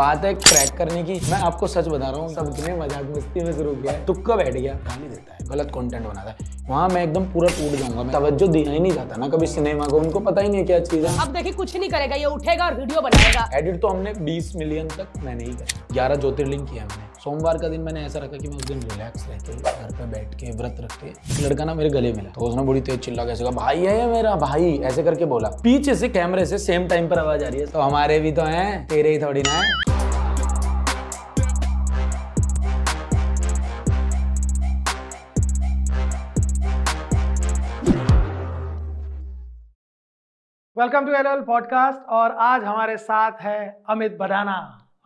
बात है क्रैक करने की मैं आपको सच बता रहा हूँ सबके मजाक मस्ती में शुरू किया तुक्का बैठ गया गाली देता है गलत कंटेंट बनाता है वहाँ मैं एकदम पूरा टूट जाऊंगा तवज्जो दिया ही नहीं जाता ना कभी सिनेमा को उनको पता ही नहीं क्या चीज है अब देखिए कुछ नहीं करेगा ये उठेगा और वीडियो बनाएगा एडिट तो हमने 20 मिलियन तक मैंने ही किया ग्यारह ज्योतिर्लिंग किया हमने सोमवार का दिन मैंने ऐसा रखा कि मैं उस दिन रिलैक्स रह के घर पे बैठ के व्रत रख के लड़का ना मेरे गले मिला तो उसने बड़ी तेज चिल्ला कैसे कहा भाई है मेरा भाई ऐसे करके बोला पीछे से कैमरे से सेम टाइम पर आवाज आ रही है तो हमारे भी तो हैं तेरे ही थोड़ी ना है वेलकम टू एल पॉडकास्ट और आज हमारे साथ है अमित बढ़ाना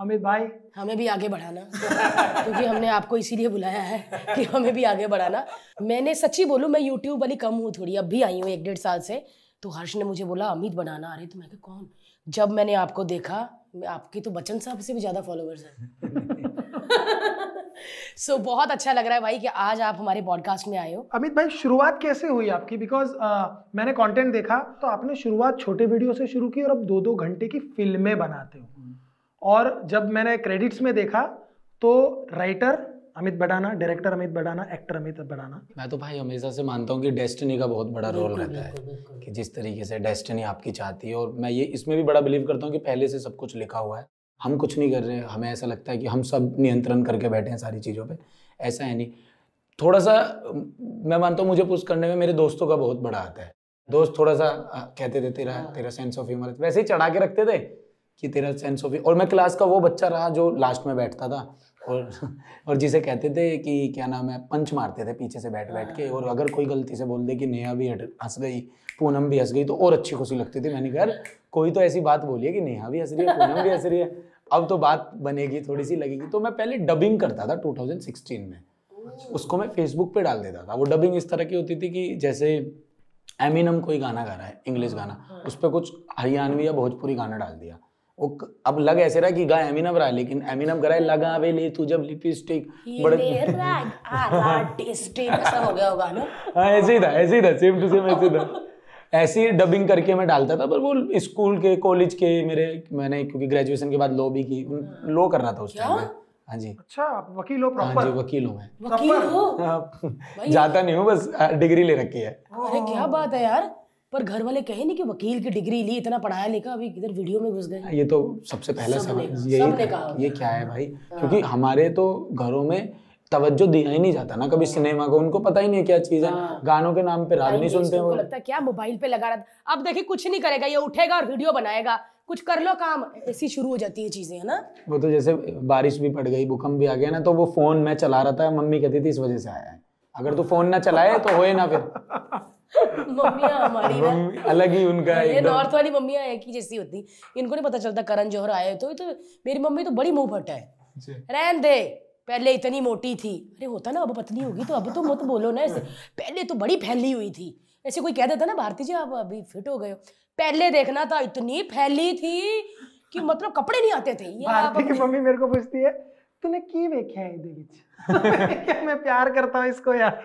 अमित भाई हमें भी आगे बढ़ाना क्योंकि हमने आपको इसीलिए बुलाया है कि हमें भी आगे बढ़ाना मैंने सच्ची बोलूँ मैं यूट्यूब वाली कम हूँ थोड़ी अब भी आई हूँ एक डेढ़ साल से तो हर्ष ने मुझे बोला अमित बनाना अरे तो मैं कहा कौन जब मैंने आपको देखा आपके तो बच्चन साहब से भी ज़्यादा फॉलोअर्स हैं सो so, बहुत अच्छा लग रहा है भाई कि आज आप हमारे पॉडकास्ट में आए हो अमित भाई शुरुआत कैसे हुई आपकी बिकॉज uh, मैंने कंटेंट देखा तो आपने शुरुआत छोटे वीडियो से शुरू की और अब दो दो घंटे की फिल्में बनाते हो और जब मैंने क्रेडिट्स में देखा तो writer Amit Badana director Amit Badana actor Amit Badana मैं तो भाई हमेशा से मानता हूँ कि डेस्टिनी का बहुत बड़ा रोल रहता है कि जिस तरीके से डेस्टिनी आपकी चाहती है और मैं ये इसमें भी बड़ा बिलीव करता हूँ कि पहले से सब कुछ लिखा हुआ है हम कुछ नहीं कर रहे हमें ऐसा लगता है कि हम सब नियंत्रण करके बैठे हैं सारी चीज़ों पर ऐसा है नहीं थोड़ा सा मैं मानता हूँ मुझे पुश करने में मेरे दोस्तों का बहुत बड़ा आता है दोस्त थोड़ा सा कहते थे तेरा हाँ। तेरा सेंस ऑफ ह्यूमर वैसे ही चढ़ा के रखते थे कि तेरा सेंस ऑफ और मैं क्लास का वो बच्चा रहा जो लास्ट में बैठता था और और जिसे कहते थे कि क्या नाम है पंच मारते थे पीछे से बैठ बैठ के हाँ। और अगर कोई गलती से बोल दे कि नेहा भी हंस गई पूनम भी हंस गई तो और अच्छी खुशी लगती थी मैंने कहा कोई तो ऐसी बात बोलिए कि नेहा भी हंस रही है पूनम भी हंस रही है अब तो बात बनेगी थोड़ी सी लगेगी तो मैं पहले डबिंग करता था 2016 में उसको मैं फेसबुक पे डाल देता था वो डबिंग इस तरह की होती थी कि जैसे एमिनम कोई गाना गा रहा है इंग्लिश हाँ, गाना हाँ। उस पर कुछ हरियाणवी या भोजपुरी गाना डाल दिया वो अब लग ऐसे रहा कि गा एमिनम रहा है लेकिन एमिनम करा है लगा वे ले तू जब लिपस्टिक बड़े हाँ, ऐसे ही था ऐसे ही था सेम टू सेम ऐसे था ऐसी डबिंग करके मैं डालता था पर वो स्कूल के कॉलेज के मेरे मैंने क्योंकि ग्रेजुएशन के बाद लॉ भी की लो कर रहा था उस टाइम में हाँ जी अच्छा आप वकील हो प्रॉपर हाँ जी वकील हूँ मैं वकील हो हाँ, जाता नहीं हूँ बस डिग्री ले रखी है अरे क्या बात है यार पर घर वाले कहे नहीं कि वकील की डिग्री ली इतना पढ़ाया लिखा अभी इधर वीडियो में घुस गए ये तो सबसे पहला सवाल यही ये क्या है भाई हाँ। क्योंकि हमारे तो घरों में तवज्जो दिया ही नहीं जाता ना कभी सिनेमा को उनको पता ही नहीं क्या चीज है हाँ। गानों के नाम पे राग नहीं सुनते हो लगता क्या मोबाइल पे लगा रहा अब देखिए कुछ नहीं करेगा ये उठेगा और वीडियो बनाएगा कुछ कर लो काम ऐसी शुरू हो जाती है चीजें है ना वो तो जैसे बारिश भी पड़ गई भूकंप भी आ गया ना तो वो फोन मैं चला रहा था मम्मी कहती थी इस वजह से आया है अगर तू फोन ना चलाए तो होए ना फिर मम्मी अलग ही उनका ये नॉर्थ वाली मम्मियाँ एक ही जैसी होती इनको नहीं पता चलता करण जौहर आए तो, तो मेरी मम्मी तो बड़ी मुंह फटा है रहन दे पहले इतनी मोटी थी अरे होता ना अब पतली होगी तो अब तो मत बोलो ना ऐसे पहले तो बड़ी फैली हुई थी ऐसे कोई कह देता ना भारती जी आप अभी फिट हो गए हो पहले देखना था इतनी फैली थी कि मतलब कपड़े नहीं आते थे भारती की मम्मी मेरे को पूछती है तूने की देखा है क्या मैं प्यार करता हूँ इसको यार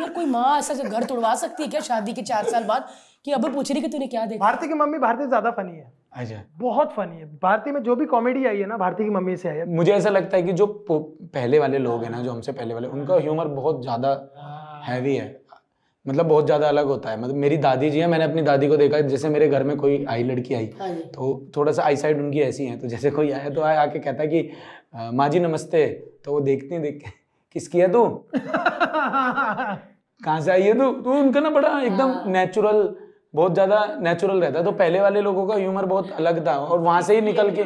यार कोई माँ ऐसा घर तोड़वा सकती है क्या शादी के चार साल बाद कि अब पूछ रही कि तूने क्या देखा भारती की मम्मी भारती ज्यादा फनी है अच्छा बहुत फनी है भारतीय में जो भी कॉमेडी आई है ना भारतीय की मम्मी से आई है मुझे ऐसा लगता है कि जो पहले वाले लोग हैं ना जो हमसे पहले वाले उनका ह्यूमर बहुत ज़्यादा हैवी है मतलब बहुत ज़्यादा अलग होता है मतलब मेरी दादी जी है मैंने अपनी दादी को देखा जैसे मेरे घर में कोई आई लड़की आई हाँ तो थोड़ा सा आई साइड उनकी ऐसी है तो जैसे कोई आया तो आया आके कहता कि माँ जी नमस्ते तो वो देखते देखते किसकी है तू कहाँ से आई है तू तू उनका ना बड़ा एकदम नेचुरल हाँ। बहुत ज़्यादा नेचुरल रहता है तो पहले वाले लोगों का ह्यूमर बहुत अलग था और वहां से ही निकल के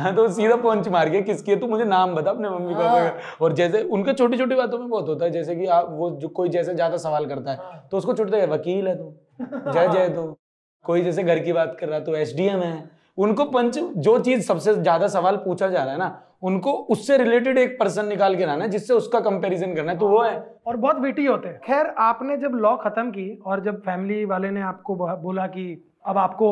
हाँ तो सीधा पंच मार के किसकी है तू मुझे नाम बता अपने मम्मी पापा हाँ। का और जैसे उनके छोटी छोटी बातों में बहुत होता है जैसे कि आप वो जो कोई जैसे ज़्यादा सवाल करता है हाँ। तो उसको छुटते है वकील है तू जय जय तू कोई जैसे घर की बात कर रहा है तो एस है उनको पंच जो चीज़ सबसे ज़्यादा सवाल पूछा जा रहा है ना उनको उससे रिलेटेड एक पर्सन निकाल के लाना है जिससे उसका कंपैरिजन करना है तो वो है और बहुत विटी होते हैं खैर आपने जब लॉ खत्म की और जब फैमिली वाले ने आपको बोला कि अब आपको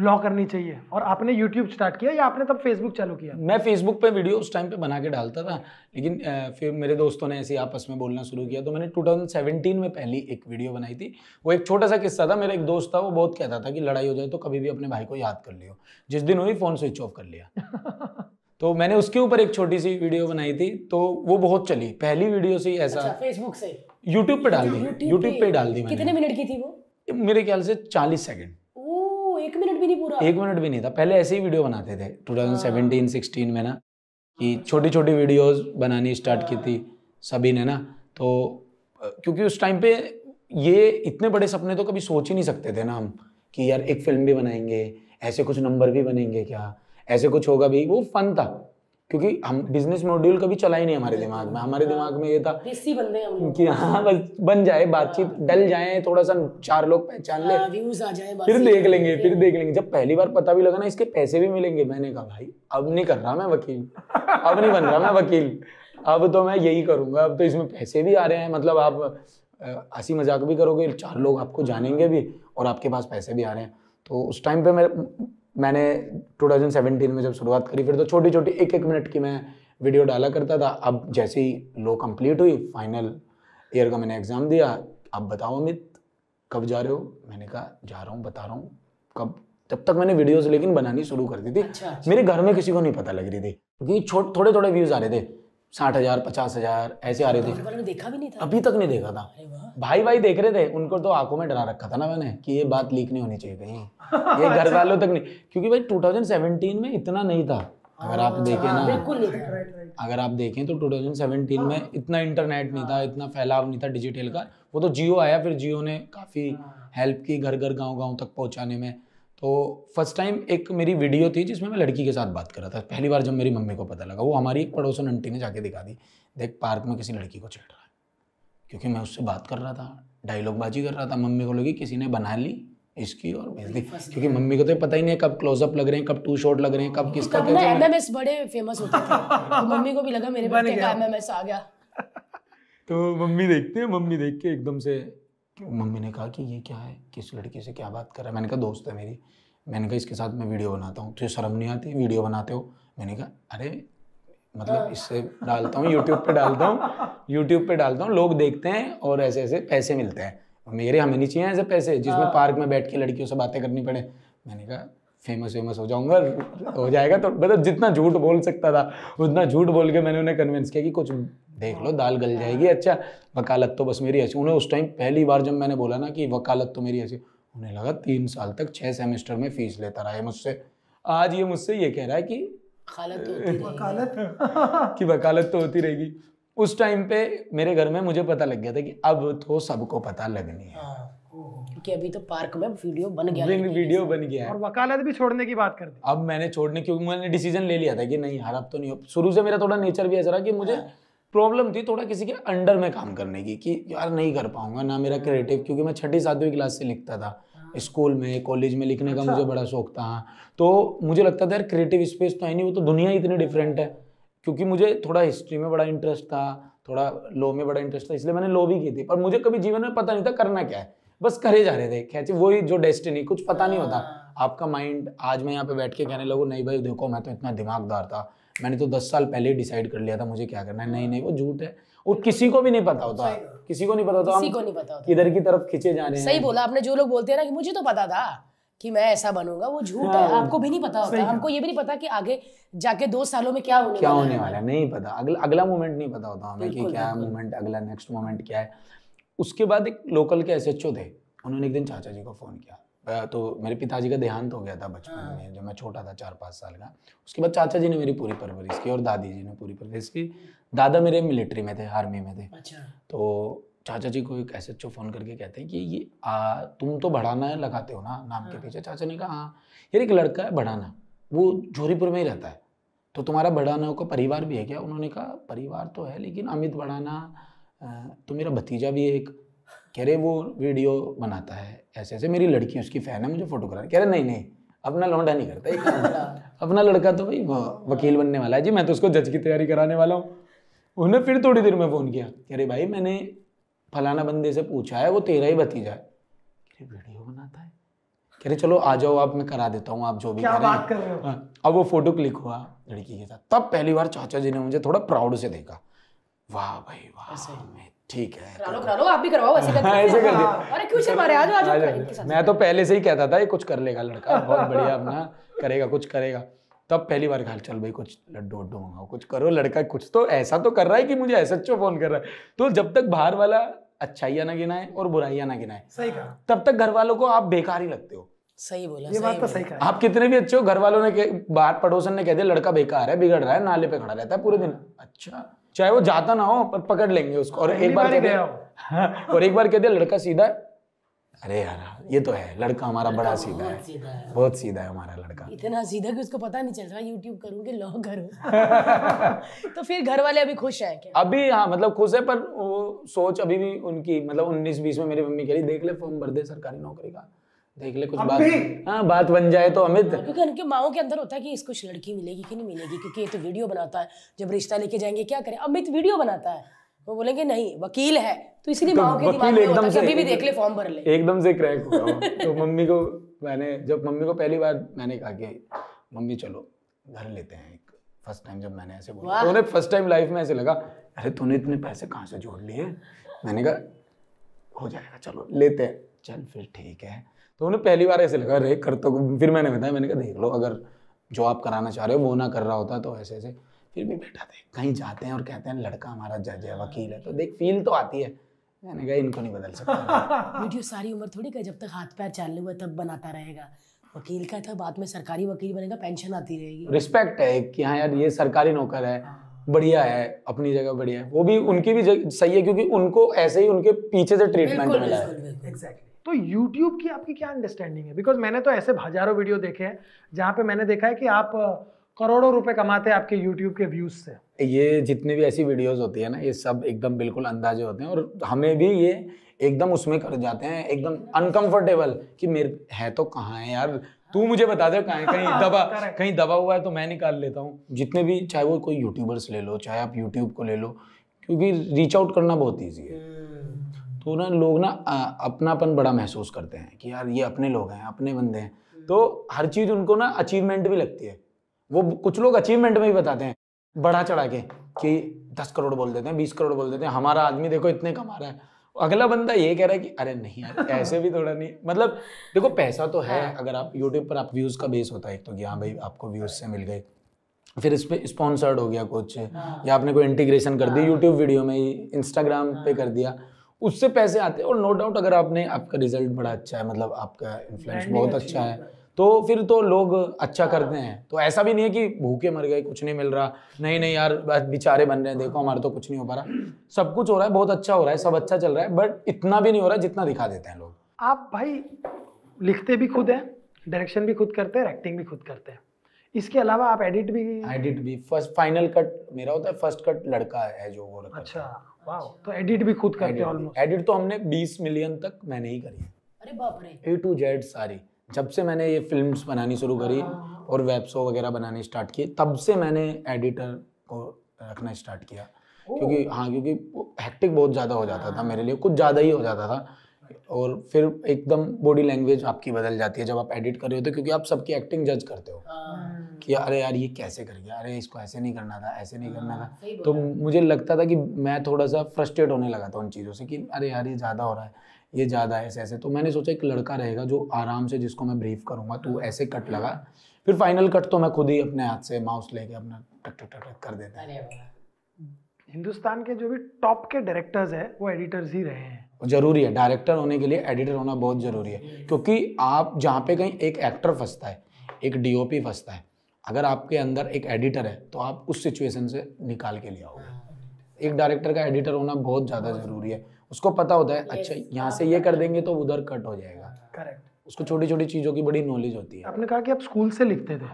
लॉ करनी चाहिए और आपने यूट्यूब स्टार्ट किया या आपने तब फेसबुक चालू किया मैं फेसबुक पे वीडियो उस टाइम पे बना के डालता था लेकिन फिर मेरे दोस्तों ने ऐसे आपस में बोलना शुरू किया तो मैंने 2017 में पहली एक वीडियो बनाई थी वो एक छोटा सा किस्सा था मेरा एक दोस्त था वो बहुत कहता था कि लड़ाई हो जाए तो कभी भी अपने भाई को याद कर लियो जिस दिन हुई फ़ोन स्विच ऑफ कर लिया तो मैंने उसके ऊपर एक छोटी सी वीडियो बनाई थी तो वो बहुत चली पहली वीडियो से ऐसा अच्छा, फेसबुक से यूट्यूब पे डाल दी यूट्यूब पे डाल दी कितने मिनट की थी वो मेरे ख्याल से चालीस सेकेंड एक मिनट भी नहीं पूरा एक मिनट भी नहीं था पहले ऐसे ही वीडियो बनाते थे 2017 हाँ। 16 में ना कि छोटी छोटी वीडियोस बनानी स्टार्ट की थी हाँ। सभी ने ना तो क्योंकि उस टाइम पे ये इतने बड़े सपने तो कभी सोच ही नहीं सकते थे ना हम कि यार एक फिल्म भी बनाएंगे ऐसे कुछ नंबर भी बनेंगे क्या ऐसे कुछ होगा भी वो फन था क्योंकि हम बिजनेस मॉड्यूल कभी चला ही नहीं हमारे दिमाग में हमारे हाँ। दिमाग में ये था कि हाँ बस बन जाए बातचीत हाँ। डल जाए थोड़ा सा चार लोग पहचान ले व्यूज हाँ, आ जाए फिर देख लेंगे फिर देख लेंगे जब पहली बार पता भी लगा ना इसके पैसे भी मिलेंगे मैंने कहा भाई अब नहीं कर रहा मैं वकील अब नहीं बन रहा मैं वकील अब तो मैं यही करूंगा अब तो इसमें पैसे भी आ रहे हैं मतलब आप हंसी मजाक भी करोगे चार लोग आपको जानेंगे भी और आपके पास पैसे भी आ रहे हैं तो उस टाइम पे मेरे मैंने 2017 में जब शुरुआत करी फिर तो छोटी छोटी एक एक मिनट की मैं वीडियो डाला करता था अब जैसे ही लो कंप्लीट हुई फाइनल ईयर का मैंने एग्ज़ाम दिया अब बताओ अमित कब जा रहे हो मैंने कहा जा रहा हूँ बता रहा हूँ कब तब तक मैंने वीडियोस लेकिन बनानी शुरू कर दी थी अच्छा, अच्छा। मेरे घर में किसी को नहीं पता लग रही थी क्योंकि थोड़े थोड़े व्यूज़ आ रहे थे साठ हजार पचास हजार ऐसे आ रहे थे हाँ, देखा भी नहीं था अभी तक नहीं देखा था भाई भाई देख रहे थे उनको तो आंखों में डरा रखा था ना मैंने कि ये बात लीक नहीं होनी चाहिए कहीं ये घर वालों तक नहीं क्योंकि भाई 2017 में इतना नहीं था अगर आप हाँ, देखें ना अगर आप देखें तो 2017 में इतना इंटरनेट नहीं था इतना फैलाव नहीं था डिजिटल का वो तो जियो आया फिर जियो ने काफ़ी हेल्प हाँ। की घर घर गांव गांव तक पहुंचाने में तो फर्स्ट टाइम एक मेरी वीडियो थी जिसमें मैं लड़की के साथ बात कर रहा था पहली बार जब मेरी मम्मी को पता लगा वो हमारी एक पड़ोसन आंटी ने जाके दिखा दी देख पार्क में किसी लड़की को छेड़ रहा है क्योंकि मैं उससे बात कर रहा था डायलॉग बाजी कर रहा था मम्मी को लगी किसी ने बना ली इसकी और भेज दी क्योंकि मम्मी को तो पता ही नहीं कब क्लोजअप लग रहे हैं कब टू शॉट लग रहे हैं कब किसका बड़े फेमस होते थे तो मम्मी को भी लगा मेरे आ गया तो मम्मी देखते हैं मम्मी देख के एकदम से मम्मी ने कहा कि ये क्या है किस लड़की से क्या बात कर रहा है मैंने कहा दोस्त है मेरी मैंने कहा इसके साथ मैं वीडियो बनाता हूँ तुझे शर्म नहीं आती वीडियो बनाते हो मैंने कहा अरे मतलब इससे डालता हूँ यूट्यूब पे डालता हूँ यूट्यूब पे डालता हूँ लोग देखते हैं और ऐसे ऐसे पैसे मिलते हैं मेरे हमें नहीं चाहिए ऐसे पैसे जिसमें हाँ। पार्क में बैठ के लड़कियों से बातें करनी पड़े मैंने कहा फेमस वेमस हो जाऊंगा हो जाएगा तो मतलब जितना झूठ बोल सकता था उतना झूठ बोल के मैंने उन्हें कन्विंस किया कि कुछ देख लो हाँ, दाल गल हाँ। जाएगी अच्छा वकालत तो बस मेरी ऐसी उन्हें उस टाइम पहली बार जब मैंने बोला ना कि वकालत तो मेरी ऐसी उन्हें लगा तीन साल तक छः सेमेस्टर में फ़ीस लेता रहा है मुझसे आज ये मुझसे ये कह रहा है कि वकालत तो होती वकालत कि वकालत तो होती रहेगी उस टाइम पे मेरे घर में मुझे पता लग गया था कि अब तो सबको पता लगनी है हाँ, कि अभी तो पार्क में वीडियो बन गया है वीडियो बन गया और वकालत भी छोड़ने की बात कर दी अब मैंने छोड़ने क्योंकि मैंने डिसीजन ले लिया था कि नहीं यार अब तो नहीं हो शुरू से मेरा थोड़ा नेचर भी ऐसा रहा कि मुझे हाँ। प्रॉब्लम थी थोड़ा किसी के अंडर में काम करने की कि यार नहीं कर पाऊंगा ना मेरा क्रिएटिव क्योंकि मैं छठी सातवीं क्लास से लिखता था हाँ। स्कूल में कॉलेज में लिखने का अच्छा। मुझे बड़ा शौक था तो मुझे लगता था यार क्रिएटिव स्पेस तो है नहीं वो तो दुनिया ही इतनी डिफरेंट है क्योंकि मुझे थोड़ा हिस्ट्री में बड़ा इंटरेस्ट था थोड़ा लॉ में बड़ा इंटरेस्ट था इसलिए मैंने लॉ भी की थी पर मुझे कभी जीवन में पता नहीं था करना क्या है बस करे जा रहे थे खैचे वही जो डेस्टिनी कुछ पता नहीं होता हाँ। आपका माइंड आज मैं यहाँ पे बैठ के कहने लगूँ नहीं भाई देखो मैं तो इतना दिमागदार था मैंने तो दस साल पहले ही डिसाइड कर लिया था मुझे क्या करना है नहीं नहीं वो झूठ है और किसी को भी नहीं पता होता किसी को नहीं पता होता किसी को नहीं पता इधर की तरफ खींचे जा रहे हैं सही बोला आपने जो लोग बोलते हैं ना कि मुझे तो पता था कि मैं ऐसा बनूंगा वो झूठ हाँ, है आपको भी नहीं पता होता हमको ये भी नहीं पता कि आगे जाके दो सालों में क्या होने क्या होने वाला है नहीं पता अगला अगला मोमेंट नहीं पता होता हमें कि क्या मोमेंट अगला नेक्स्ट मोमेंट क्या है उसके बाद एक लोकल के एस थे उन्होंने एक दिन चाचा जी को फ़ोन किया तो मेरे पिताजी का देहांत हो गया था बचपन हाँ। में जब मैं छोटा था चार पाँच साल का उसके बाद चाचा जी ने मेरी पूरी परवरिश की और दादी जी ने पूरी परवरिश की दादा मेरे मिलिट्री में थे आर्मी में थे अच्छा। तो चाचा जी को एक ऐसे फ़ोन करके कहते हैं कि ये आ, तुम तो बढ़ाना है लगाते हो ना नाम के हाँ। पीछे चाचा ने कहा हाँ यार एक लड़का है बढ़ाना वो जोरीपुर में ही रहता है तो तुम्हारा बढ़ाना का परिवार भी है क्या उन्होंने कहा परिवार तो है लेकिन अमित बढ़ाना तो मेरा भतीजा भी है एक कह रहे वो वीडियो बनाता है ऐसे ऐसे मेरी लड़की उसकी फ़ैन है मुझे फ़ोटो कराना कह रहे नहीं नहीं अपना लौंडा नहीं करता एक अपना लड़का तो भाई वकील बनने वाला है जी मैं तो उसको जज की तैयारी कराने वाला हूँ उन्हें फिर थोड़ी देर में फ़ोन किया कह रहे भाई मैंने फलाना बंदे से पूछा है वो तेरा ही भतीजा है कह रहे वीडियो बनाता है कह रहे चलो आ जाओ आप मैं करा देता हूँ आप जो भी बात कर रहे हो हाँ, अब वो फोटो क्लिक हुआ लड़की के साथ तब पहली बार चाचा जी ने मुझे थोड़ा प्राउड से देखा वाह भाई वाह ठीक है करा लो करा लो आप भी करवाओ ऐसे करके हाँ, ऐसे कर दिया हाँ, अरे क्यों शर्मा रहे आज आज इनके साथ मैं तो पहले से ही कहता था ये कुछ कर लेगा लड़का बहुत बढ़िया अपना करेगा कुछ करेगा तब पहली बार कहा चल भाई कुछ लड्डू वड्डू मंगाओ कुछ करो लड़का कुछ तो ऐसा तो कर रहा है कि मुझे ऐसा एच फोन कर रहा है तो जब तक बाहर वाला अच्छाइयाँ ना गिनाए और बुराइयाँ ना गिनाए सही कहा तब तक घर वालों को आप बेकार ही लगते हो सही बोला ये सही बात तो सही कहा आप कितने भी अच्छे हो घर वालों ने बाहर पड़ोसन ने कह दिया लड़का बेकार है बिगड़ रहा है नाले पे खड़ा रहता है पूरे दिन अच्छा चाहे वो जाता ना हो पर पकड़ लेंगे उसको और एक बार, बार कह दिया हाँ, और एक बार कह दिया लड़का सीधा है अरे यार ये तो है लड़का हमारा बड़ा सीधा है।, सीधा है बहुत सीधा है हमारा लड़का इतना सीधा कि उसको पता नहीं चल रहा यूट्यूब करूँ कि लॉ करूँ तो फिर घर वाले अभी खुश है क्या अभी हाँ मतलब खुश है पर वो सोच अभी भी उनकी मतलब उन्नीस बीस में मेरी मम्मी कह रही देख ले फॉर्म भर दे सरकारी नौकरी का देख ले कुछ बात हाँ बात बन जाए तो अमित हाँ, क्योंकि उनके माओ के अंदर होता है कि इसको लड़की मिलेगी कि नहीं मिलेगी क्योंकि ये तो वीडियो बनाता है जब रिश्ता लेके जाएंगे क्या करें अमित वीडियो बनाता है वो बोलेंगे नहीं वकील है तो इसलिए तो माओ के दिमाग में होता कभी भी देख ले फॉर्म भर ले एकदम से क्रैक हुआ तो मम्मी को मैंने जब मम्मी को पहली बार मैंने कहा कि मम्मी चलो घर लेते हैं एक फर्स्ट टाइम जब मैंने ऐसे बोला तो उन्हें फर्स्ट टाइम लाइफ में ऐसे लगा अरे तूने इतने पैसे कहाँ से जोड़ लिए मैंने कहा हो जाएगा चलो लेते हैं चल फिर ठीक है तो उन्हें पहली बार ऐसे लगा अरे कर तो फिर मैंने बताया मैंने कहा देख लो अगर जो आप कराना चाह रहे हो वो ना कर रहा होता तो ऐसे ऐसे फिर भी बेटा देख कहीं जाते हैं और कहते हैं लड़का हमारा जज है वकील है तो देख फील तो आती है मैंने कहा इनको नहीं बदल सकता वीडियो सारी उम्र थोड़ी का जब तक हाथ पैर चाल हुआ तब बनाता रहेगा वकील का था बाद में सरकारी वकील बनेगा पेंशन आती रहेगी रिस्पेक्ट है कि हाँ यार ये सरकारी नौकर है बढ़िया है अपनी जगह बढ़िया है वो भी उनकी भी सही है क्योंकि उनको ऐसे ही उनके पीछे से ट्रीटमेंट मिला है तो यूट्यूब की आपकी क्या अंडरस्टैंडिंग है बिकॉज मैंने तो ऐसे हजारों वीडियो देखे हैं जहाँ पे मैंने देखा है कि आप करोड़ों रुपए कमाते हैं आपके यूट्यूब के व्यूज से ये जितने भी ऐसी वीडियोस होती है ना ये सब एकदम बिल्कुल अंदाजे होते हैं और हमें भी ये एकदम उसमें कर जाते हैं एकदम अनकंफर्टेबल कि मेरे है तो कहाँ है यार तू मुझे बता दे कहीं कहीं हाँ, दबा कहीं दबा हुआ है तो मैं निकाल लेता हूँ जितने भी चाहे वो कोई यूट्यूबर्स ले लो चाहे आप यूट्यूब को ले लो क्योंकि रीच आउट करना बहुत ईजी है तो ना लोग ना अपनापन बड़ा महसूस करते हैं कि यार ये अपने लोग हैं अपने बंदे हैं हम्म। तो हर चीज़ उनको ना अचीवमेंट भी लगती है वो कुछ लोग अचीवमेंट में भी बताते हैं बढ़ा चढ़ा के कि दस करोड़ बोल देते हैं बीस करोड़ बोल देते हैं हमारा आदमी देखो इतने कमा रहा है अगला बंदा ये कह रहा है कि अरे नहीं यार ऐसे भी थोड़ा नहीं मतलब देखो पैसा तो है हाँ। अगर आप यूट्यूब पर आप व्यूज़ का बेस होता है तो कि हाँ भाई आपको व्यूज़ से मिल गए फिर इस पर स्पॉन्सर्ड हो गया कुछ हाँ। या आपने कोई इंटीग्रेशन कर दी यूट्यूब हाँ। वीडियो में इंस्टाग्राम पे कर दिया उससे पैसे आते हैं और नो डाउट अगर आपने आपका रिजल्ट बड़ा अच्छा है मतलब आपका इन्फ्लुएंस बहुत अच्छा है तो फिर तो लोग अच्छा करते हैं तो ऐसा भी नहीं है कि भूखे मर गए कुछ नहीं मिल रहा नहीं नहीं यार बेचारे बन रहे हैं देखो हमारा तो कुछ नहीं हो पा रहा सब कुछ हो रहा है बहुत अच्छा हो रहा है सब अच्छा चल रहा है बट इतना भी नहीं हो रहा जितना दिखा देते हैं लोग आप भाई लिखते भी खुद हैं डायरेक्शन भी खुद करते हैं एक्टिंग भी खुद करते हैं इसके अलावा आप एडिट भी एडिट भी फर्स्ट फाइनल कट मेरा होता है फर्स्ट कट लड़का है जो वो रखा अच्छा वाओ तो एडिट भी खुद करते हैं ऑलमोस्ट एडिट तो हमने 20 मिलियन तक मैंने ही करी अरे बाप रे ए टू जेड सारी जब से मैंने ये फिल्म्स बनानी शुरू करी हाँ, हाँ, हाँ। और वेब शो वगैरह बनाने स्टार्ट किए तब से मैंने एडिटर को रखना स्टार्ट किया क्योंकि हाँ क्योंकि हैक्टिक बहुत ज़्यादा हो जाता था मेरे लिए कुछ ज़्यादा ही हो जाता था और फिर एकदम बॉडी लैंग्वेज आपकी बदल जाती है जब आप एडिट कर रहे होते हो क्योंकि आप सबकी एक्टिंग जज करते हो हाँ। कि अरे यार ये कैसे कर गया अरे इसको ऐसे नहीं करना था ऐसे नहीं करना था हाँ, तो मुझे लगता था कि मैं थोड़ा सा फ्रस्ट्रेट होने लगा था उन चीज़ों से कि अरे यार ये ज़्यादा हो रहा है ये ज़्यादा है ऐसे ऐसे तो मैंने सोचा एक लड़का रहेगा जो आराम से जिसको मैं ब्रीफ करूँगा तो ऐसे कट लगा फिर फाइनल कट तो मैं खुद ही अपने हाथ से माउस लेके अपना टक टक टक कर देता है हिंदुस्तान के जो भी टॉप के डायरेक्टर्स है वो एडिटर्स ही रहे हैं जरूरी है डायरेक्टर होने के लिए एडिटर होना बहुत जरूरी है क्योंकि आप जहाँ पे कहीं एक एक्टर फंसता है एक डीओपी फंसता है अगर आपके अंदर एक एडिटर है तो आप उस सिचुएशन से निकाल के ले आओगे एक डायरेक्टर का एडिटर होना बहुत ज़्यादा ज़रूरी है उसको पता होता है अच्छा यहाँ से ये कर देंगे तो उधर कट हो जाएगा करेक्ट उसको छोटी छोटी चीज़ों की बड़ी नॉलेज होती है आपने कहा कि आप स्कूल से लिखते थे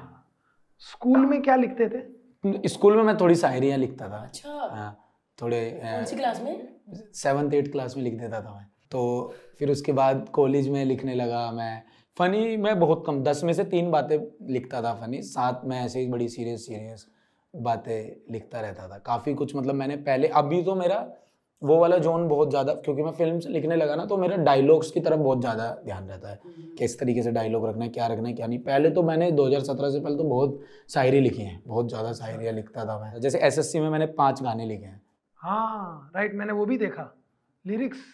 स्कूल में क्या लिखते थे स्कूल में मैं थोड़ी शायरियाँ लिखता था अच्छा हाँ, थोड़े क्लास में सेवन्थ क्लास में लिख देता था मैं तो फिर उसके बाद कॉलेज में लिखने लगा मैं फ़नी मैं बहुत कम दस में से तीन बातें लिखता था फ़नी सात में ऐसे ही बड़ी सीरियस सीरियस बातें लिखता रहता था काफ़ी कुछ मतलब मैंने पहले अभी तो मेरा वो वाला जोन बहुत ज़्यादा क्योंकि मैं फिल्म लिखने लगा ना तो मेरा डायलॉग्स की तरफ बहुत ज़्यादा ध्यान रहता है हम्म। किस तरीके से डायलॉग रखना है क्या रखना है क्या नहीं पहले तो मैंने 2017 से पहले तो बहुत शायरी लिखी है बहुत ज़्यादा शायरिया लिखता था मैं जैसे एस में मैंने पाँच गाने लिखे हैं हाँ राइट मैंने वो भी देखा लिरिक्स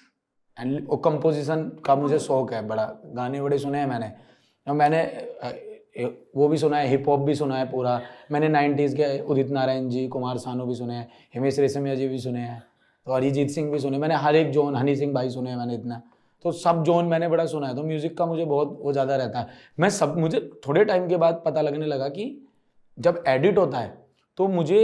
एंड वो कंपोजिशन का मुझे शौक है बड़ा गाने बड़े सुने हैं मैंने और मैंने वो भी सुना है हिप हॉप भी सुना है पूरा मैंने नाइन्टीज़ के उदित नारायण जी कुमार सानू भी सुने हैं हिमेश रेशमिया जी भी सुने हैं तो अरिजीत सिंह भी सुने मैंने हर एक जोन हनी सिंह भाई सुने मैंने इतना तो सब जोन मैंने बड़ा सुना है तो म्यूज़िक का मुझे बहुत वो ज़्यादा रहता है मैं सब मुझे थोड़े टाइम के बाद पता लगने लगा कि जब एडिट होता है तो मुझे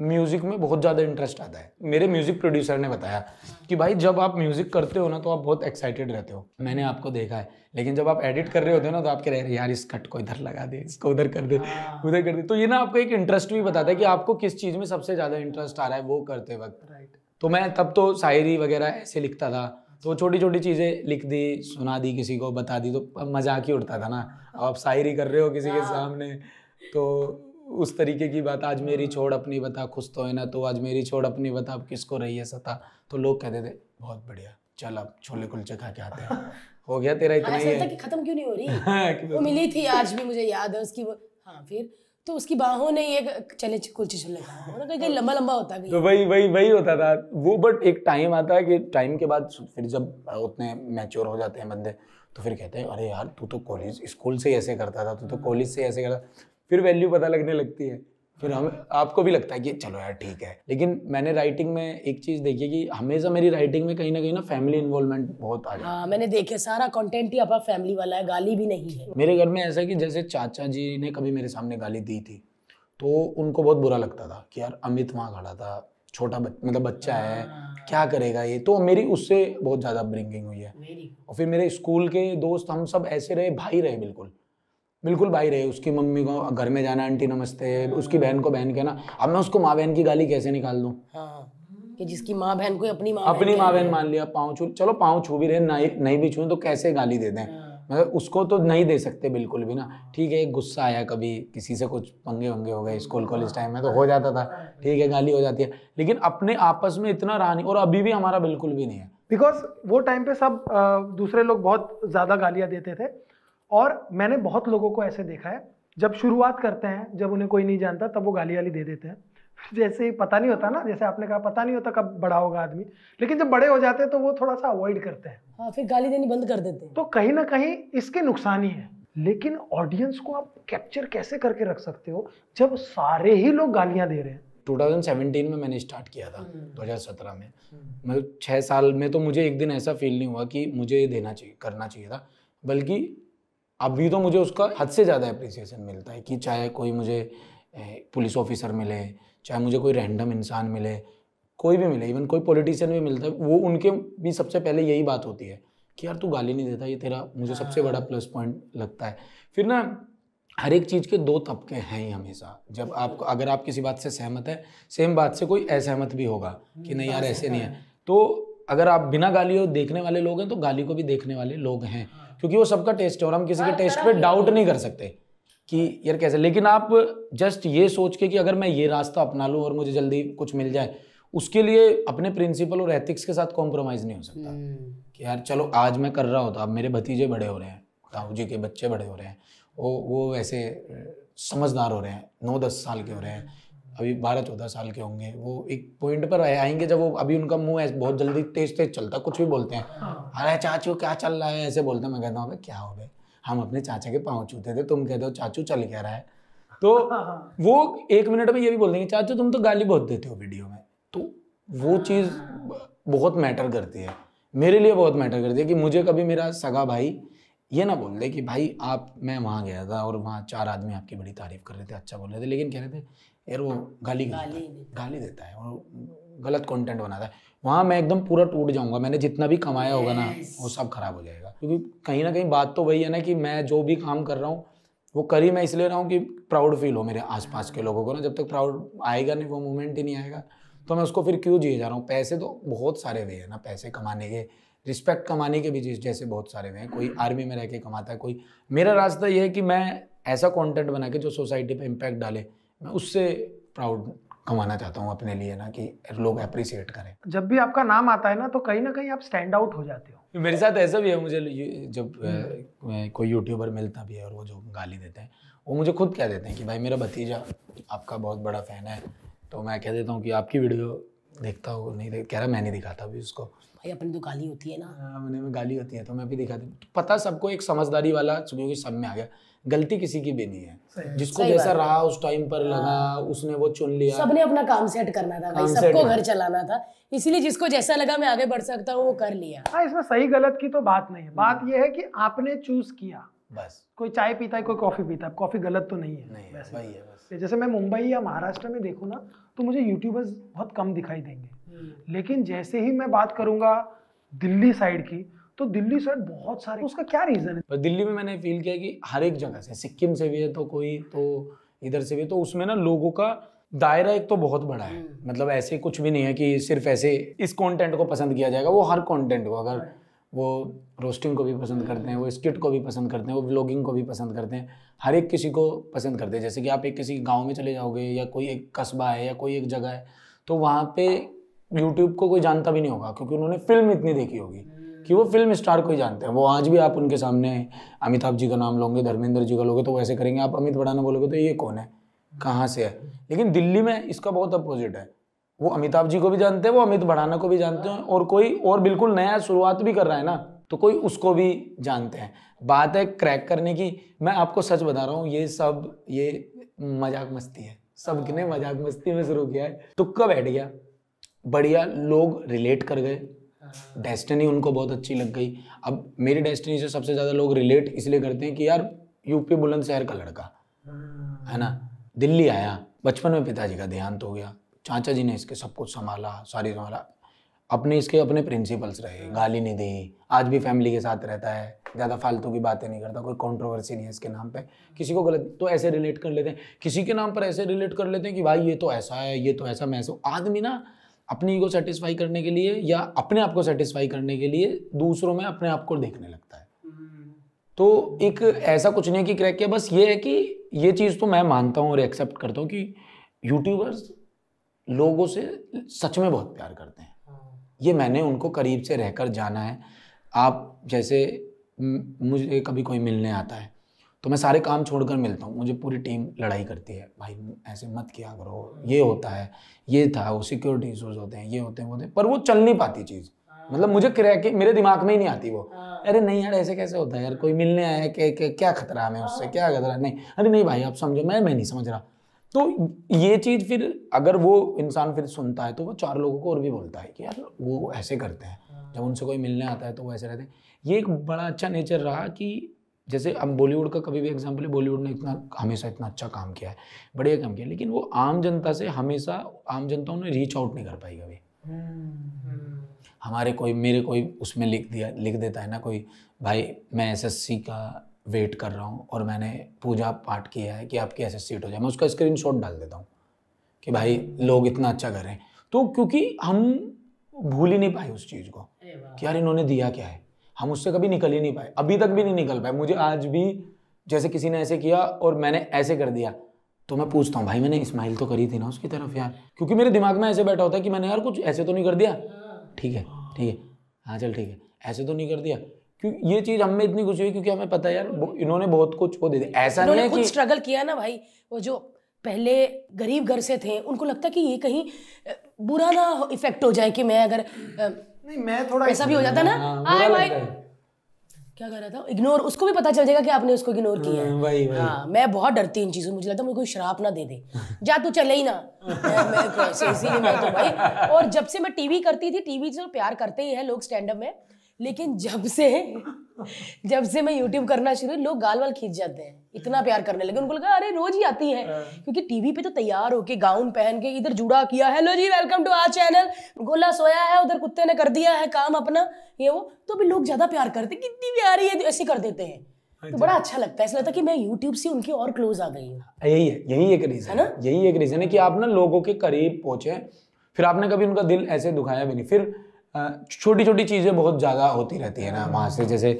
म्यूज़िक में बहुत ज़्यादा इंटरेस्ट आता है मेरे म्यूज़िक प्रोड्यूसर ने बताया कि भाई जब आप म्यूज़िक करते हो ना तो आप बहुत एक्साइटेड रहते हो मैंने आपको देखा है लेकिन जब आप एडिट कर रहे होते हो ना तो आप कह रहे यार इस कट को इधर लगा दे इसको उधर कर दे हाँ। उधर कर दे तो ये ना आपको एक इंटरेस्ट भी बताता है कि आपको किस चीज़ में सबसे ज़्यादा इंटरेस्ट आ रहा है वो करते वक्त राइट तो मैं तब तो शायरी वगैरह ऐसे लिखता था तो छोटी छोटी चीज़ें लिख दी सुना दी किसी को बता दी तो मजाक ही उड़ता था ना आप शायरी कर रहे हो किसी के हाँ। सामने तो उस तरीके की बात आज मेरी हाँ। छोड़ अपनी बता खुश तो है ना तो आज मेरी छोड़ अपनी बता अब किसको रही है सता तो लोग कहते थे बहुत बढ़िया चल अब छोले कुलचे खा के आते हैं हो गया तेरा इतना ही है खत्म क्यों नहीं हो रही हाँ, वो मतलब मिली थी आज भी मुझे याद है उसकी वो हाँ फिर तो उसकी बाहों ने ये चले कुलचे चले कहीं लंबा लंबा होता है तो वही वही वही होता था वो बट एक टाइम आता है कि टाइम के बाद फिर जब उतने मैच्योर हो जाते हैं बंदे तो फिर कहते हैं अरे यार तू तो कॉलेज स्कूल से ऐसे करता था तू तो कॉलेज से ऐसे करता फिर वैल्यू पता लगने लगती है फिर हम आपको भी लगता है कि चलो यार ठीक है लेकिन मैंने राइटिंग में एक चीज देखी कि हमेशा मेरी राइटिंग में कहीं ना कहीं ना फैमिली इन्वॉल्वमेंट बहुत आ जाता है हाँ, मैंने देखे सारा कंटेंट ही अपना फैमिली वाला है गाली भी नहीं है मेरे घर में ऐसा कि जैसे चाचा जी ने कभी मेरे सामने गाली दी थी तो उनको बहुत बुरा लगता था कि यार अमित वहाँ खड़ा था छोटा मतलब बच्चा है हाँ। क्या करेगा ये तो मेरी उससे बहुत ज़्यादा ब्रिंगिंग हुई है और फिर मेरे स्कूल के दोस्त हम सब ऐसे रहे भाई रहे बिल्कुल बिल्कुल भाई रहे उसकी मम्मी को घर में जाना आंटी नमस्ते उसकी बहन को बहन कहना अब मैं उसको माँ बहन की गाली कैसे निकाल दूँ हाँ, कि जिसकी माँ बहन को अपनी माँ अपनी माँ बहन मान लिया पाँव छू चलो पाँव छू भी रहे नहीं नहीं भी छू तो कैसे गाली दे दें हाँ। मतलब उसको तो नहीं दे सकते बिल्कुल भी ना ठीक है गुस्सा आया कभी किसी से कुछ पंगे वंगे हो गए स्कूल कॉलेज हाँ। टाइम में तो हो जाता था ठीक है गाली हो जाती है लेकिन अपने आपस में इतना रहा नहीं और अभी भी हमारा बिल्कुल भी नहीं है बिकॉज वो टाइम पे सब दूसरे लोग बहुत ज़्यादा गालियाँ देते थे और मैंने बहुत लोगों को ऐसे देखा है जब शुरुआत करते हैं जब उन्हें कोई नहीं जानता तब वो गाली वाली दे देते हैं जैसे ही पता नहीं होता ना जैसे आपने कहा पता नहीं होता कब बड़ा होगा आदमी लेकिन जब बड़े हो जाते हैं तो वो थोड़ा सा अवॉइड करते हैं हाँ फिर गाली देनी बंद कर देते हैं तो कहीं ना कहीं इसके नुकसान ही है लेकिन ऑडियंस को आप कैप्चर कैसे करके रख सकते हो जब सारे ही लोग गालियाँ दे रहे हैं 2017 में मैंने स्टार्ट किया था 2017 हम्म। में हम्म। मतलब छः साल में तो मुझे एक दिन ऐसा फील नहीं हुआ कि मुझे ये देना चाहिए करना चाहिए था बल्कि अभी तो मुझे उसका हद से ज़्यादा अप्रिसिएशन मिलता है कि चाहे कोई मुझे पुलिस ऑफिसर मिले चाहे मुझे कोई रैंडम इंसान मिले कोई भी मिले इवन कोई पॉलिटिशियन भी मिलता है वो उनके भी सबसे पहले यही बात होती है कि यार तू गाली नहीं देता ये तेरा मुझे सबसे बड़ा प्लस हाँ। पॉइंट लगता है फिर ना हर एक चीज़ के दो तबके हैं ही हमेशा जब आप अगर आप किसी बात से सहमत है सेम बात से कोई असहमत भी होगा हम्म, कि नहीं यार ऐसे नहीं हाँ। है तो अगर आप बिना गाली हो देखने वाले लोग हैं तो गाली को भी देखने वाले लोग हैं हाँ। क्योंकि वो सबका टेस्ट है और हम किसी के टेस्ट पे डाउट नहीं कर सकते कि यार कैसे लेकिन आप जस्ट ये सोच के कि अगर मैं ये रास्ता अपना लूँ और मुझे जल्दी कुछ मिल जाए उसके लिए अपने प्रिंसिपल और एथिक्स के साथ कॉम्प्रोमाइज़ नहीं हो सकता हम्म। कि यार चलो आज मैं कर रहा होता अब मेरे भतीजे बड़े हो रहे हैं ताऊ जी के बच्चे बड़े हो रहे हैं वो वो ऐसे समझदार हो रहे हैं नौ दस साल के हो रहे हैं अभी बारह चौदह साल के होंगे वो एक पॉइंट पर आएंगे जब वो अभी उनका मुंह है बहुत जल्दी तेज तेज चलता कुछ भी बोलते हैं हाँ। अरे चाचू क्या चल रहा है ऐसे बोलते हैं मैं कहता हूँ क्या हो गए हम अपने चाचा के पाँव छूते थे तुम कहते हो चाचू चल क्या रहा है तो हाँ, हाँ, वो एक मिनट में ये भी बोल देंगे चाचू तुम तो गाली बहुत देते हो वीडियो में तो वो चीज़ बहुत मैटर करती है मेरे लिए बहुत मैटर करती है कि मुझे कभी मेरा सगा भाई ये ना बोल दे कि भाई आप मैं वहाँ गया था और वहाँ चार आदमी आपकी बड़ी तारीफ़ कर रहे थे अच्छा बोल रहे थे लेकिन कह रहे थे यार वो गाली गाली गाली देता है और गलत कंटेंट बनाता है वहाँ मैं एकदम पूरा टूट जाऊँगा मैंने जितना भी कमाया होगा ना वो सब खराब हो जाएगा क्योंकि कहीं ना कहीं बात तो वही है ना कि मैं जो भी काम कर रहा हूँ वो करी मैं इसलिए रहा हूँ कि प्राउड फील हो मेरे आसपास के हाँ। लोगों को ना जब तक प्राउड आएगा नहीं वो मोमेंट ही नहीं आएगा तो मैं उसको फिर क्यों जिए जा रहा हूँ पैसे तो बहुत सारे वे हैं ना पैसे कमाने के रिस्पेक्ट कमाने के भी जैसे बहुत सारे वे हैं कोई आर्मी हाँ। में रह के कमाता है कोई मेरा रास्ता ये है कि मैं ऐसा कॉन्टेंट बना के जो सोसाइटी पर इम्पैक्ट डाले मैं उससे प्राउड कमाना चाहता हूँ अपने लिए ना कि लोग अप्रिसिएट करें जब भी आपका नाम आता है ना तो कहीं ना कहीं आप स्टैंड आउट हो जाते हो मेरे साथ ऐसा भी है मुझे जब कोई यूट्यूबर मिलता भी है और वो जो गाली देते हैं वो मुझे खुद कह देते हैं कि भाई मेरा भतीजा आपका बहुत बड़ा फ़ैन है तो मैं कह देता हूँ कि आपकी वीडियो देखता हूँ नहीं देख कह रहा मैं नहीं दिखाता अभी उसको भाई अपनी तो गाली होती है ना हाँ मैंने में गाली होती है तो मैं भी दिखाती पता सबको एक समझदारी वाला क्योंकि सब में आ गया गलती किसी की भी नहीं है जिसको जैसा रहा उस टाइम पर हाँ। लगा उसने वो चुन लिया सबने अपना काम सेट करना था भाई सबको घर चलाना था इसीलिए जिसको जैसा लगा मैं आगे बढ़ सकता हूँ वो कर लिया हाँ इसमें सही गलत की तो बात नहीं है बात हम्म। ये है कि आपने चूज किया बस कोई चाय पीता है कोई कॉफी पीता है कॉफी गलत तो नहीं है नहीं है बस जैसे मैं मुंबई या महाराष्ट्र में देखू ना तो मुझे यूट्यूबर्स बहुत कम दिखाई देंगे हम्म। लेकिन जैसे ही मैं बात करूंगा दिल्ली साइड की तो दिल्ली साइड बहुत सारे तो उसका क्या रीज़न है दिल्ली में मैंने फील किया कि हर एक जगह से सिक्किम से भी है तो कोई तो इधर से भी तो उसमें ना लोगों का दायरा एक तो बहुत बड़ा है हम्म। मतलब ऐसे कुछ भी नहीं है कि सिर्फ ऐसे इस कंटेंट को पसंद किया जाएगा वो हर कंटेंट को अगर वो रोस्टिंग को भी पसंद करते हैं वो स्किट को भी पसंद करते हैं वो ब्लॉगिंग को भी पसंद करते हैं हर एक किसी को पसंद करते हैं जैसे कि आप एक किसी गांव में चले जाओगे या कोई एक कस्बा है या कोई एक जगह है तो वहाँ पे यूट्यूब को कोई जानता भी नहीं होगा क्योंकि उन्होंने फिल्म इतनी देखी होगी कि वो फिल्म स्टार को ही जानते हैं वो आज भी आप उनके सामने अमिताभ जी का नाम लोगे धर्मेंद्र जी का लोगे तो वैसे करेंगे आप अमित बड़ाना बोलोगे तो ये कौन है कहाँ से है लेकिन दिल्ली में इसका बहुत अपोजिट है वो अमिताभ जी को भी जानते हैं वो अमित बढ़ाना को भी जानते हैं और कोई और बिल्कुल नया शुरुआत भी कर रहा है ना तो कोई उसको भी जानते हैं बात है क्रैक करने की मैं आपको सच बता रहा हूँ ये सब ये मजाक मस्ती है सब ने मजाक मस्ती में शुरू किया है तुक्का बैठ गया बढ़िया लोग रिलेट कर गए डेस्टिनी उनको बहुत अच्छी लग गई अब मेरी डेस्टिनी से सबसे ज़्यादा लोग रिलेट इसलिए करते हैं कि यार यूपी बुलंदशहर का लड़का हाँ। है ना दिल्ली आया बचपन में पिताजी का देहांत हो गया चाचा जी ने इसके सब कुछ संभाला सारी संभाला अपने इसके अपने प्रिंसिपल्स रहे हाँ। गाली नहीं दी आज भी फैमिली के साथ रहता है ज़्यादा फालतू की बातें नहीं करता कोई कंट्रोवर्सी नहीं है इसके नाम पे किसी को गलत तो ऐसे रिलेट कर लेते हैं किसी के नाम पर ऐसे रिलेट कर लेते हैं कि भाई ये तो ऐसा है ये तो ऐसा मैं ऐसा आदमी ना अपनी ईगो सेटिस्फाई करने के लिए या अपने आप को सेटिस्फाई करने के लिए दूसरों में अपने आप को देखने लगता है हम्म। तो एक ऐसा कुछ नहीं है कि क्रैक किया बस ये है कि ये चीज़ तो मैं मानता हूँ और एक्सेप्ट करता हूँ कि यूट्यूबर्स लोगों से सच में बहुत प्यार करते हैं हाँ। ये मैंने उनको करीब से रहकर जाना है आप जैसे मुझे कभी कोई मिलने आता है तो मैं सारे काम छोड़कर मिलता हूँ मुझे पूरी टीम लड़ाई करती है भाई ऐसे मत किया करो ये होता है ये था वो सिक्योरिटी इशूज होते हैं ये होते हैं वो होते हैं पर वो चल नहीं पाती चीज़ मतलब मुझे हाँ। क्रैक मेरे दिमाग में ही नहीं आती वो हाँ। अरे नहीं यार ऐसे कैसे होता है यार कोई मिलने आया है कि क्या खतरा है हमें उससे हाँ। क्या खतरा नहीं अरे नहीं भाई आप समझो मैं मैं नहीं समझ रहा तो ये चीज़ फिर अगर वो इंसान फिर सुनता है तो वो चार लोगों को और भी बोलता है कि यार वो ऐसे करते हैं जब उनसे कोई मिलने आता है तो वो ऐसे रहते हैं ये एक बड़ा अच्छा नेचर रहा कि जैसे हम बॉलीवुड का कभी भी एग्जाम्पल है बॉलीवुड ने इतना हमेशा इतना अच्छा काम किया है बढ़िया काम किया लेकिन वो आम जनता से हमेशा आम जनता उन्हें रीच आउट नहीं कर पाई कभी हम्म। हमारे कोई मेरे कोई उसमें लिख दिया लिख देता है ना कोई भाई मैं एसएससी का वेट कर रहा हूँ और मैंने पूजा पाठ किया है कि आपकी एस सीट हो जाए मैं उसका स्क्रीन शॉट डाल देता हूँ कि भाई लोग इतना अच्छा कर रहे हैं तो क्योंकि हम भूल ही नहीं पाए उस चीज़ को कि यार इन्होंने दिया क्या है हम उससे कभी निकल ही नहीं पाए अभी तक भी नहीं निकल पाए मुझे आज भी जैसे किसी ने ऐसे किया और मैंने ऐसे कर दिया तो मैं पूछता हूँ भाई मैंने स्माइल तो करी थी ना उसकी तरफ यार क्योंकि मेरे दिमाग में ऐसे बैठा होता है कि मैंने यार कुछ ऐसे तो नहीं कर दिया ठीक है ठीक है हाँ चल ठीक है ऐसे तो नहीं कर दिया क्योंकि ये चीज हमें इतनी खुशी हुई क्योंकि हमें पता है यार इन्होंने बहुत कुछ वो दे दिया ऐसा नहीं कुछ स्ट्रगल किया ना भाई वो जो पहले गरीब घर से थे उनको लगता कि ये कहीं बुरा ना इफेक्ट हो जाए कि मैं अगर नहीं मैं थोड़ा ऐसा भी हो जाता ना हाय भाई क्या कर रहा था इग्नोर उसको भी पता चल जाएगा कि आपने उसको इग्नोर किया है हाँ, हाँ मैं बहुत डरती इन चीज़ों मुझे लगता है मुझे कोई शराब ना दे दे जा तू चले ही ना मैं मैं तो, तो भाई और जब से मैं टीवी करती थी टीवी से तो प्यार करते ही है लोग स्टैंड अप में लेकिन जब से जब से मैं यूट्यूब करना शुरू लोग गाल वाल खींच जाते हैं इतना प्यार करने लगे उनको लगा अरे रोज ही आती है हाँ। क्योंकि टीवी पे तो तैयार होके गाउन पहन के इधर जुड़ा किया hello ji welcome to our channel गोला सोया है उधर कुत्ते ने कर दिया है काम अपना ये वो तो अभी लोग ज्यादा प्यार करते कितनी प्यारी है ऐसे कर देते हैं हाँ तो बड़ा अच्छा लगता है ऐसा लगता है कि मैं YouTube से उनके और क्लोज आ गई हूँ हाँ, यही है यही एक रीजन है ना यही एक रीजन है कि आप ना लोगों के करीब पहुंचे फिर आपने कभी उनका दिल ऐसे दुखाया भी नहीं फिर छोटी छोटी चीज़ें बहुत ज़्यादा होती रहती है ना हम्म। वहाँ से जैसे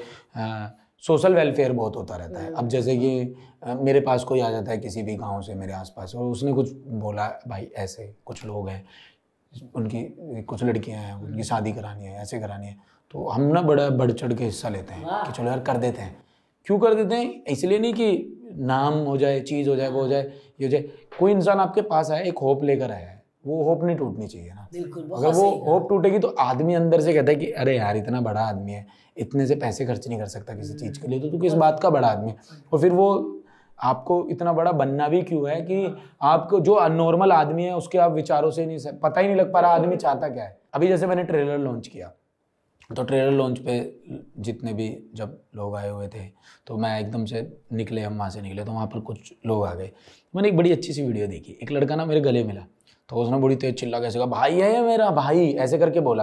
सोशल वेलफेयर बहुत होता रहता है अब हम्म। जैसे कि मेरे पास कोई आ जाता है किसी भी गांव से मेरे आसपास और उसने कुछ बोला भाई ऐसे कुछ लोग हैं उनकी कुछ लड़कियां हैं उनकी हम्म। शादी करानी है ऐसे करानी है तो हम ना बड़ा बढ़ चढ़ के हिस्सा लेते हैं कि चलो यार कर देते हैं क्यों कर देते हैं इसलिए नहीं कि नाम हो जाए चीज़ हो जाए वो हो जाए ये हो जाए कोई इंसान आपके पास आया एक होप लेकर आया है वो होप नहीं टूटनी चाहिए ना बिल्कुल अगर वो होप टूटेगी तो आदमी अंदर से कहता है कि अरे यार इतना बड़ा आदमी है इतने से पैसे खर्च नहीं कर सकता किसी हम्म। चीज़ के लिए तो तू किस बात का बड़ा आदमी है और फिर वो आपको इतना बड़ा बनना भी क्यों है कि हाँ। आपको जो नॉर्मल आदमी है उसके आप विचारों से नहीं पता ही नहीं लग पा रहा आदमी चाहता क्या है अभी जैसे मैंने ट्रेलर लॉन्च किया तो ट्रेलर लॉन्च पे जितने भी जब लोग आए हुए थे तो मैं एकदम से निकले हम वहाँ से निकले तो वहाँ पर कुछ लोग आ गए मैंने एक बड़ी अच्छी सी वीडियो देखी एक लड़का ना मेरे गले मिला तो उसने बड़ी तेज चिल्ला कैसे कहा भाई है मेरा भाई ऐसे करके बोला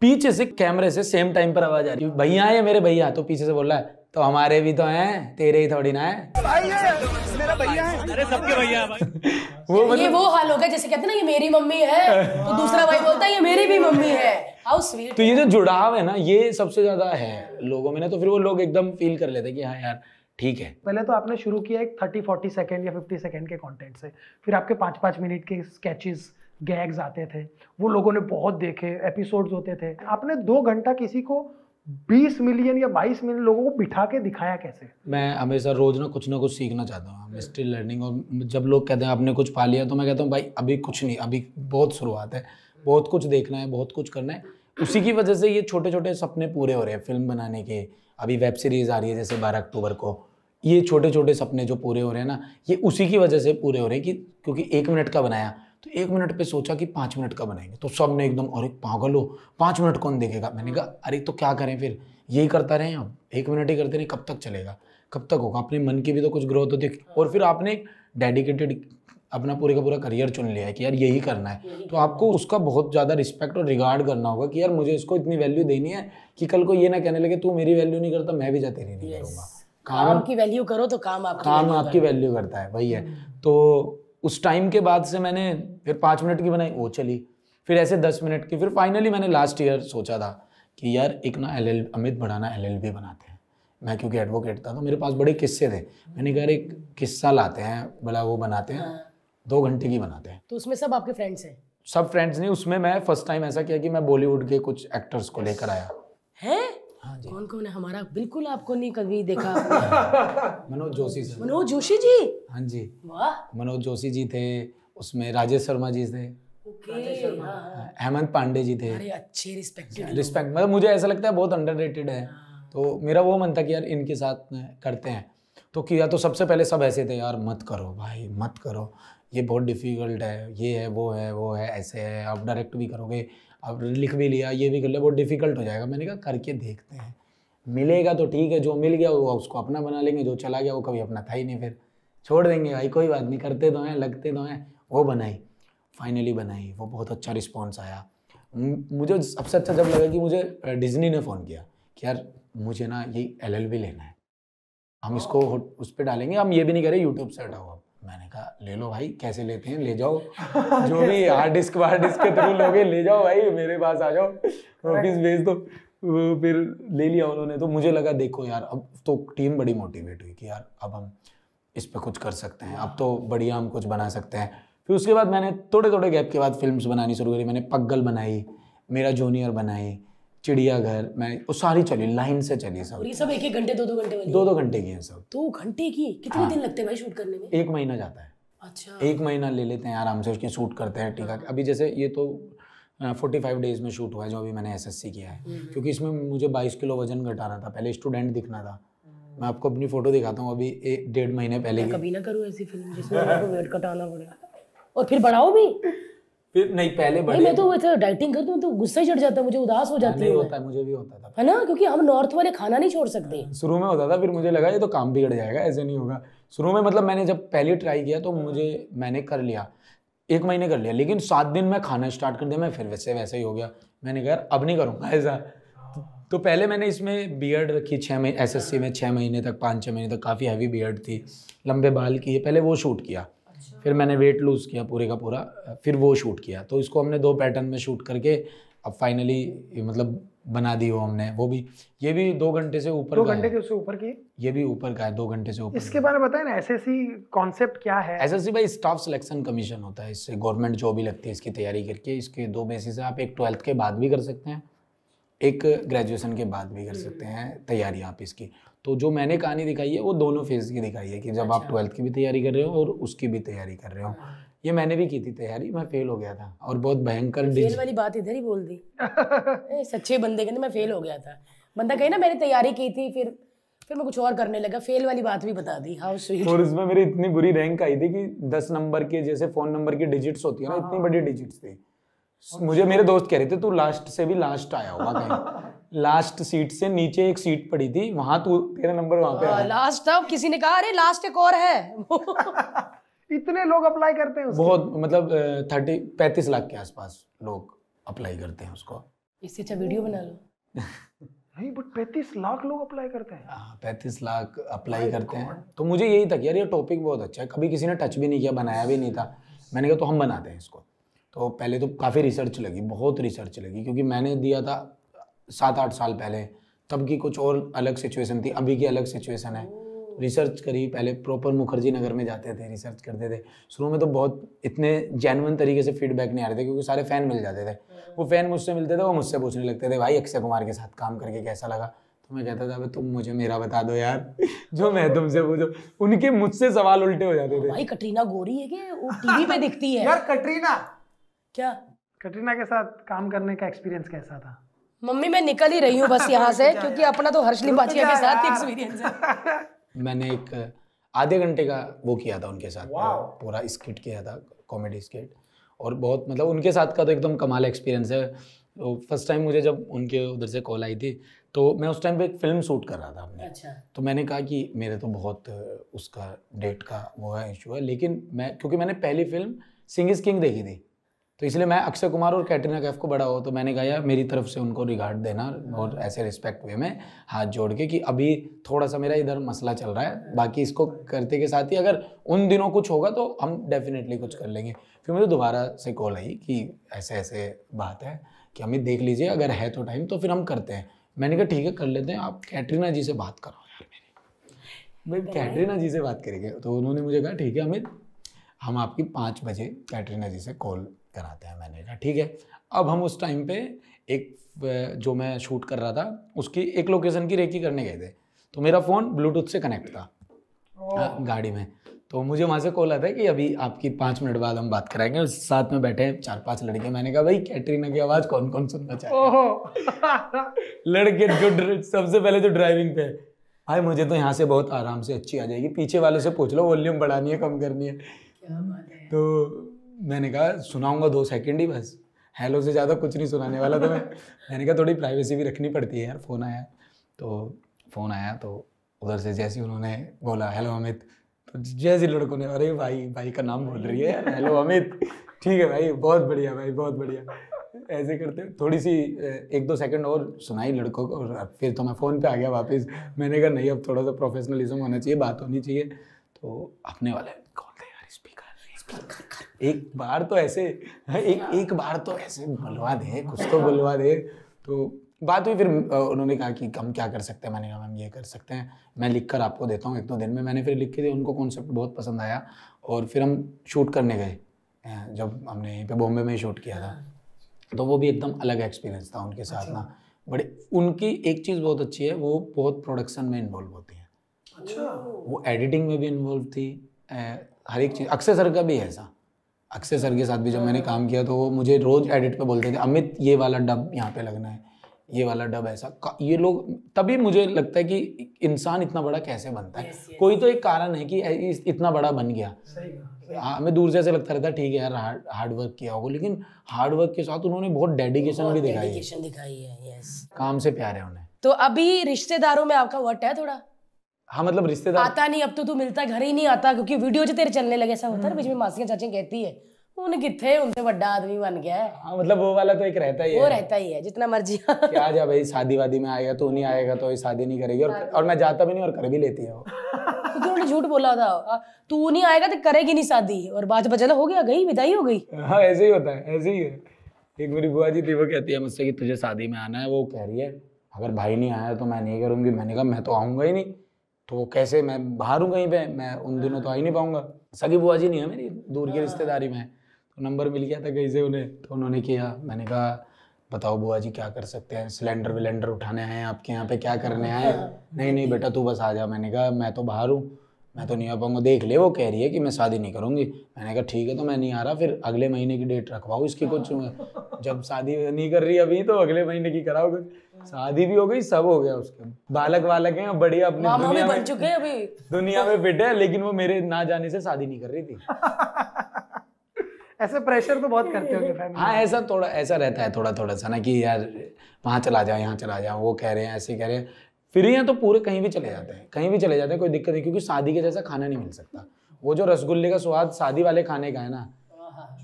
पीछे से कैमरे से सेम टाइम पर आवाज आ रही भैया है मेरे भैया तो पीछे से बोल रहा है तो हमारे भी तो हैं तेरे ही थोड़ी ना है भाई है मेरा भैया है अरे सबके भैया वो मतलब ये वो हाल होगा जैसे कहते ना ये मेरी मम्मी है तो दूसरा भाई बोलता है ये मेरी भी मम्मी है हाउ स्वीट तो ये जो जुड़ाव है ना ये सबसे ज्यादा है लोगों में ना तो फिर वो लोग एकदम फील कर लेते हैं कि हाँ यार ठीक है पहले तो आपने शुरू किया एक थर्टी फोर्टी सेकेंड या फिफ्टी सेकेंड के कॉन्टेंट से फिर आपके पाँच पाँच मिनट के स्केचेस गैग्स आते थे वो लोगों ने बहुत देखे एपिसोड्स होते थे आपने दो घंटा किसी को 20 मिलियन या 22 मिलियन लोगों को बिठा के दिखाया कैसे मैं हमेशा रोज ना कुछ ना कुछ सीखना चाहता हूँ स्टिल लर्निंग और जब लोग कहते हैं आपने कुछ पा लिया तो मैं कहता हूँ भाई अभी कुछ नहीं अभी बहुत शुरुआत है बहुत कुछ देखना है बहुत कुछ करना है उसी की वजह से ये छोटे छोटे सपने पूरे हो रहे हैं फिल्म बनाने के अभी वेब सीरीज़ आ रही है जैसे बारह अक्टूबर को ये छोटे छोटे सपने जो पूरे हो रहे हैं ना ये उसी की वजह से पूरे हो रहे हैं कि क्योंकि एक मिनट का बनाया तो एक मिनट पे सोचा कि पाँच मिनट का बनाएंगे तो सब ने एकदम अरे पागल हो पाँच मिनट कौन देखेगा मैंने कहा अरे तो क्या करें फिर यही करता रहे हम एक मिनट ही करते रहें कब तक चलेगा कब तक होगा अपने मन की भी तो कुछ ग्रोथ होती है और फिर आपने डेडिकेटेड अपना पूरे का पूरा करियर चुन लिया है कि यार यही करना है तो आपको उसका बहुत ज़्यादा रिस्पेक्ट और रिगार्ड करना होगा कि यार मुझे इसको इतनी वैल्यू देनी है कि कल को ये ना कहने लगे तू मेरी वैल्यू नहीं करता मैं भी जाते नहीं करूँगा काम की वैल्यू करो तो काम आपकी काम आपकी वैल्यू करता है वही है हम्म। तो उस टाइम के बाद से मैंने फिर पाँच मिनट की बनाई वो चली फिर ऐसे दस मिनट की फिर फाइनली मैंने लास्ट ईयर सोचा था कि यार एक ना एल अमित बढ़ाना एल एल बी बनाते हैं मैं क्योंकि एडवोकेट था तो मेरे पास बड़े किस्से थे मैंने कहा एक किस्सा लाते हैं भला वो बनाते हैं हाँ। दो घंटे की बनाते हैं तो उसमें सब आपके फ्रेंड्स हैं सब फ्रेंड्स नहीं उसमें मैं फर्स्ट टाइम ऐसा किया कि मैं बॉलीवुड के कुछ एक्टर्स को लेकर आया है हाँ कौन कौन है हमारा बिल्कुल आपको नहीं कभी देखा मनोज जोशी सर मनोज जोशी जी हाँ जी वाह मनोज जोशी जी थे उसमें राजेश शर्मा जी थे हाँ, हाँ। हेमंत पांडे जी थे अरे अच्छे रिस्पेक्टेड रिस्पेक्ट मतलब मुझे ऐसा लगता है बहुत अंडररेटेड है तो मेरा वो मन था कि यार इनके साथ करते हैं तो किया तो सबसे पहले सब ऐसे थे यार मत करो भाई मत करो ये बहुत डिफ़िकल्ट है ये है वो है वो है ऐसे है आप डायरेक्ट भी करोगे अब लिख भी लिया ये भी कर लिया बहुत डिफ़िकल्ट हो जाएगा मैंने कहा करके देखते हैं मिलेगा तो ठीक है जो मिल गया वो उसको अपना बना लेंगे जो चला गया वो कभी अपना था ही नहीं फिर छोड़ देंगे भाई कोई बात नहीं करते तो हैं लगते तो हैं वो बनाई फाइनली बनाई वो बहुत अच्छा रिस्पॉन्स आया मुझे सबसे अच्छा जब लगा कि मुझे डिज्नी ने फ़ोन किया कि यार मुझे ना ये एल लेना है हम इसको उस पर डालेंगे हम ये भी नहीं करें यूट्यूब से हटाओ आप मैंने कहा ले लो भाई कैसे लेते हैं ले जाओ जो भी हार्ड डिस्क वार्ड डिस्क के थ्रू लोगे ले जाओ भाई मेरे पास आ जाओ ऑफिस भेज दो फिर ले लिया उन्होंने तो मुझे लगा देखो यार अब तो टीम बड़ी मोटिवेट हुई कि यार अब हम इस पर कुछ कर सकते हैं अब हाँ। तो बढ़िया हम कुछ बना सकते हैं फिर उसके बाद मैंने थोड़े थोड़े गैप के बाद फिल्म बनानी शुरू करी मैंने पग्गल बनाई मेरा जूनियर बनाई चिड़ियाघर मैं वो सारी चली लाइन से चली सब और ये सब एक एक घंटे दो दो घंटे वाली दो दो घंटे की है सब दो घंटे की कितने हाँ। दिन लगते हैं भाई शूट करने में एक महीना जाता है अच्छा एक महीना ले लेते हैं आराम से उसके शूट करते हैं टीका हाँ। अभी जैसे ये तो फोर्टी फाइव डेज में शूट हुआ है जो अभी मैंने एसएससी किया है हम्म, हम्म। क्योंकि इसमें मुझे बाईस किलो वजन घटाना था पहले स्टूडेंट दिखना था मैं आपको अपनी फोटो दिखाता हूँ अभी एक डेढ़ महीने पहले कभी ना करूँ ऐसी फिल्म जिसमें वेट घटाना पड़ेगा और फिर बढ़ाओ भी फिर नहीं पहले बड़े नहीं, मैं तो वैसे डाइटिंग करती हूँ तो गुस्सा ही चढ़ जाता है मुझे उदास हो हाँ, जाती है होता है मुझे भी होता था है ना क्योंकि हम नॉर्थ वाले खाना नहीं छोड़ सकते हाँ, शुरू में होता था फिर मुझे लगा ये तो काम बिगड़ जाएगा ऐसे नहीं होगा शुरू में मतलब मैंने जब पहले ट्राई किया तो हाँ। मुझे मैंने कर लिया एक महीने कर लिया लेकिन सात दिन मैं खाना स्टार्ट कर दिया मैं फिर वैसे वैसे ही हो गया मैंने कहा अब नहीं करूँगा ऐसा तो पहले मैंने इसमें बियर्ड रखी छः महीने एस में छः महीने तक पाँच छः महीने तक काफ़ी हैवी बियर्ड थी लंबे बाल किए पहले वो शूट किया अच्छा। फिर मैंने वेट लूज़ किया पूरे का पूरा फिर वो शूट किया तो इसको हमने दो पैटर्न में शूट करके अब फाइनली मतलब बना दी वो हमने वो भी ये भी दो घंटे से ऊपर दो घंटे के उससे ऊपर की ये भी ऊपर का है दो घंटे से ऊपर इसके बारे में बताए ना एस कॉन्सेप्ट क्या है एस भाई स्टाफ सिलेक्शन कमीशन होता है इससे गवर्नमेंट जॉब भी लगती है इसकी तैयारी करके इसके दो बेसिस है आप एक ट्वेल्थ के बाद भी कर सकते हैं एक ग्रेजुएशन के बाद भी कर सकते हैं तैयारी आप इसकी तो जो मैंने कहानी दिखाई है वो दोनों फेज की दिखाई है कि जब अच्छा। आप ट्वेल्थ की भी तैयारी कर रहे हो और उसकी भी तैयारी कर रहे हो हाँ। ये मैंने भी की थी तैयारी मैं फेल हो गया था और बहुत भयंकर फेल वाली बात इधर ही बोल दी सच्चे बंदे कहते मैं फेल हो गया था बंदा कहे ना मैंने तैयारी की थी फिर फिर मैं कुछ और करने लगा फेल वाली बात भी बता दी हाउ स्वीट और इसमें मेरी इतनी बुरी रैंक आई थी कि दस नंबर के जैसे फोन नंबर की डिजिट्स होती है ना इतनी हाँ। बड़ी डिजिट्स थी मुझे मेरे दोस्त कह रहे थे तू लास्ट से भी लास्ट आया होगा कहीं लास्ट सीट से नीचे एक सीट पड़ी थी वहां तू तेरा नंबर वहां पे लास्ट था किसी ने कहा अरे लास्ट एक और है इतने लोग अप्लाई करते हैं उसके? बहुत मतलब थर्टी पैंतीस लाख के आसपास लोग अप्लाई करते हैं उसको इससे अच्छा वीडियो बना लो नहीं बट पैंतीस लाख लोग अप्लाई करते हैं हाँ पैंतीस लाख अप्लाई करते हैं तो मुझे यही था यार ये टॉपिक बहुत अच्छा है कभी किसी ने टच भी नहीं किया बनाया भी नहीं था मैंने कहा तो हम बनाते हैं इसको तो पहले तो काफ़ी रिसर्च लगी बहुत रिसर्च लगी क्योंकि मैंने दिया था सात आठ साल पहले तब की कुछ और अलग सिचुएशन थी अभी की अलग सिचुएशन है रिसर्च करी पहले प्रॉपर मुखर्जी नगर में जाते थे रिसर्च करते थे शुरू में तो बहुत इतने जैनवन तरीके से फीडबैक नहीं आ रहे थे क्योंकि सारे फ़ैन मिल जाते थे वो फ़ैन मुझसे मिलते थे वो मुझसे पूछने लगते थे भाई अक्षय कुमार के साथ काम करके कैसा लगा तो मैं कहता था तुम मुझे मेरा बता दो यार जो मैं तुमसे पूछो उनके मुझसे सवाल उल्टे हो जाते थे भाई कटरीना गोरी है क्या वो टीवी पे दिखती है यार कटरीना क्या कटरीना के साथ काम करने का एक्सपीरियंस कैसा था मम्मी मैं निकल ही रही हूँ बस यहाँ से क्योंकि अपना तो हर्षली लिम्बाचिया के साथ एक्सपीरियंस है मैंने एक आधे घंटे का वो किया था उनके साथ पूरा स्किट किया था कॉमेडी स्किट और बहुत मतलब उनके साथ का तो एकदम कमाल एक्सपीरियंस है तो फर्स्ट टाइम मुझे जब उनके उधर से कॉल आई थी तो मैं उस टाइम पे एक फिल्म शूट कर रहा था अपने अच्छा। तो मैंने कहा कि मेरे तो बहुत उसका डेट का वो है इशू है लेकिन मैं क्योंकि मैंने पहली फिल्म सिंग इज किंग देखी थी तो इसलिए मैं अक्षय कुमार और कैटरीना कैफ को बड़ा हो तो मैंने कहा यार मेरी तरफ से उनको रिगार्ड देना और ऐसे रिस्पेक्ट वे में हाथ जोड़ के कि अभी थोड़ा सा मेरा इधर मसला चल रहा है बाकी इसको करते के साथ ही अगर उन दिनों कुछ होगा तो हम डेफिनेटली कुछ कर लेंगे फिर मुझे दोबारा से कॉल आई कि ऐसे ऐसे बात है कि अमित देख लीजिए अगर है तो टाइम तो फिर हम करते हैं मैंने कहा ठीक है कर लेते हैं आप कैटरीना जी से बात करो यार मेरी कैटरीना जी से बात करेंगे तो उन्होंने मुझे कहा ठीक है अमित हम आपकी पाँच बजे कैटरीना जी से कॉल कराते हैं मैंने कहा ठीक है अब हम उस टाइम पे एक जो मैं शूट कर रहा था उसकी एक लोकेशन की रेकी करने गए थे तो मेरा फ़ोन ब्लूटूथ से कनेक्ट था गाड़ी में तो मुझे वहाँ से कॉल आता है कि अभी आपकी पाँच मिनट बाद हम बात कराएंगे और साथ में बैठे हैं चार पांच लड़के मैंने कहा भाई कैटरीना की आवाज़ कौन कौन सुनना चाहिए लड़के जो सबसे पहले जो तो ड्राइविंग पे भाई मुझे तो यहाँ से बहुत आराम से अच्छी आ जाएगी पीछे वाले से पूछ लो वॉल्यूम बढ़ानी है कम करनी है तो मैंने कहा सुनाऊंगा दो सेकंड ही बस हेलो से ज़्यादा कुछ नहीं सुनाने वाला था तो मैं मैंने कहा थोड़ी प्राइवेसी भी रखनी पड़ती है यार फ़ोन आया तो फ़ोन आया तो उधर से जैसे उन्होंने बोला हेलो अमित तो जैसे लड़कों ने अरे भाई भाई का नाम बोल रही है हेलो अमित ठीक है भाई बहुत बढ़िया भाई बहुत बढ़िया ऐसे करते थोड़ी सी एक दो सेकंड और सुनाई लड़कों को और फिर तो मैं फ़ोन पे आ गया वापस मैंने कहा नहीं अब थोड़ा सा प्रोफेशनलिज्म होना चाहिए बात होनी चाहिए तो अपने वाले एक बार तो ऐसे हाँ, एक एक बार तो ऐसे बुलवा दे कुछ तो बुलवा दे तो बात हुई फिर उन्होंने कहा कि हम क्या कर सकते हैं मैंने कहा मैम ये कर सकते हैं मैं लिख कर आपको देता हूँ एक दो दिन में मैंने फिर लिख के दिया उनको कॉन्सेप्ट बहुत पसंद आया और फिर हम शूट करने गए जब हमने यहीं पे बॉम्बे में शूट किया था तो वो भी एकदम अलग एक्सपीरियंस था उनके साथ अच्छा। ना बड़े उनकी एक चीज़ बहुत अच्छी है वो बहुत प्रोडक्शन में इन्वॉल्व होती है अच्छा वो एडिटिंग में भी इन्वॉल्व थी हर एक चीज़ अक्षय सर का भी है ऐसा अक्षय सर के साथ भी जब मैंने काम किया तो वो मुझे रोज़ एडिट पे बोलते थे अमित ये वाला डब यहाँ पे लगना है ये वाला डब ऐसा ये लोग तभी मुझे लगता है कि इंसान इतना बड़ा कैसे बनता है yes, yes. कोई तो एक कारण है कि इतना बड़ा बन गया हाँ, हमें दूर से ऐसे लगता रहता है ठीक है यार हार्ड हार्ड वर्क किया होगा लेकिन हार्ड वर्क के साथ उन्होंने बहुत डेडिकेशन भी दिखाई है काम से प्यार है उन्हें तो अभी रिश्तेदारों में आपका वट है थोड़ा हाँ मतलब रिश्तेदार आता नहीं अब तो तू मिलता घर ही नहीं आता क्योंकि वीडियो तेरे चलने लगे ऐसा होता है बीच में मासियां चाची कहती है उन कितने उनसे बड़ा आदमी बन गया है हाँ मतलब वो वाला तो एक रहता ही वो है रहता ही है जितना मर्जी क्या जा भाई शादी वादी में आएगा तो नहीं आएगा तो शादी नहीं करेगी और और मैं जाता भी नहीं और कर भी लेती है वो उन्होंने तो झूठ बोला था तू नहीं आएगा तो करेगी नहीं शादी और बात बचला हो गया गई विदाई हो गई हाँ ऐसे ही होता है ऐसे ही है एक मेरी बुआ जी थी वो कहती है मुझसे कि तुझे शादी में आना है वो कह रही है अगर भाई नहीं आया तो मैं नहीं करूंगी मैंने कहा मैं तो आऊंगा ही नहीं तो वो कैसे मैं बाहर हूँ कहीं पे मैं उन दिनों तो आ ही नहीं पाऊँगा सगी बुआ जी नहीं है मेरी दूर की हाँ। रिश्तेदारी में तो नंबर मिल गया था कहीं से उन्हें तो उन्होंने किया मैंने कहा बताओ बुआ जी क्या कर सकते हैं सिलेंडर विलेंडर उठाने आए आपके यहाँ पे क्या करने आए हाँ। नहीं नहीं बेटा तू बस आ जा मैंने कहा मैं तो बाहर हूँ मैं तो नहीं आ पाऊंगा देख ले वो कह रही है कि मैं शादी नहीं करूंगी मैंने कहा ठीक है तो मैं नहीं आ रहा फिर अगले महीने की डेट रखवाओ इसकी कुछ जब शादी नहीं कर रही अभी तो अगले महीने की कराओ कुछ शादी भी हो गई सब हो गया उसके बालक वालक है बढ़िया अपने दुनिया में चुके अभी दुनिया में फिट है लेकिन वो मेरे ना जाने से शादी नहीं कर रही थी ऐसे प्रेशर तो बहुत करते होंगे फैमिली हाँ ऐसा थोड़ा ऐसा रहता है थोड़ा थोड़ा सा ना कि यार वहाँ चला जाओ यहाँ चला जाओ वो कह रहे हैं ऐसे कह रहे हैं फ्री हैं तो पूरे कहीं भी चले जाते हैं कहीं भी चले जाते हैं कोई दिक्कत नहीं क्योंकि शादी के जैसा खाना नहीं मिल सकता वो जो रसगुल्ले का स्वाद शादी वाले खाने का है ना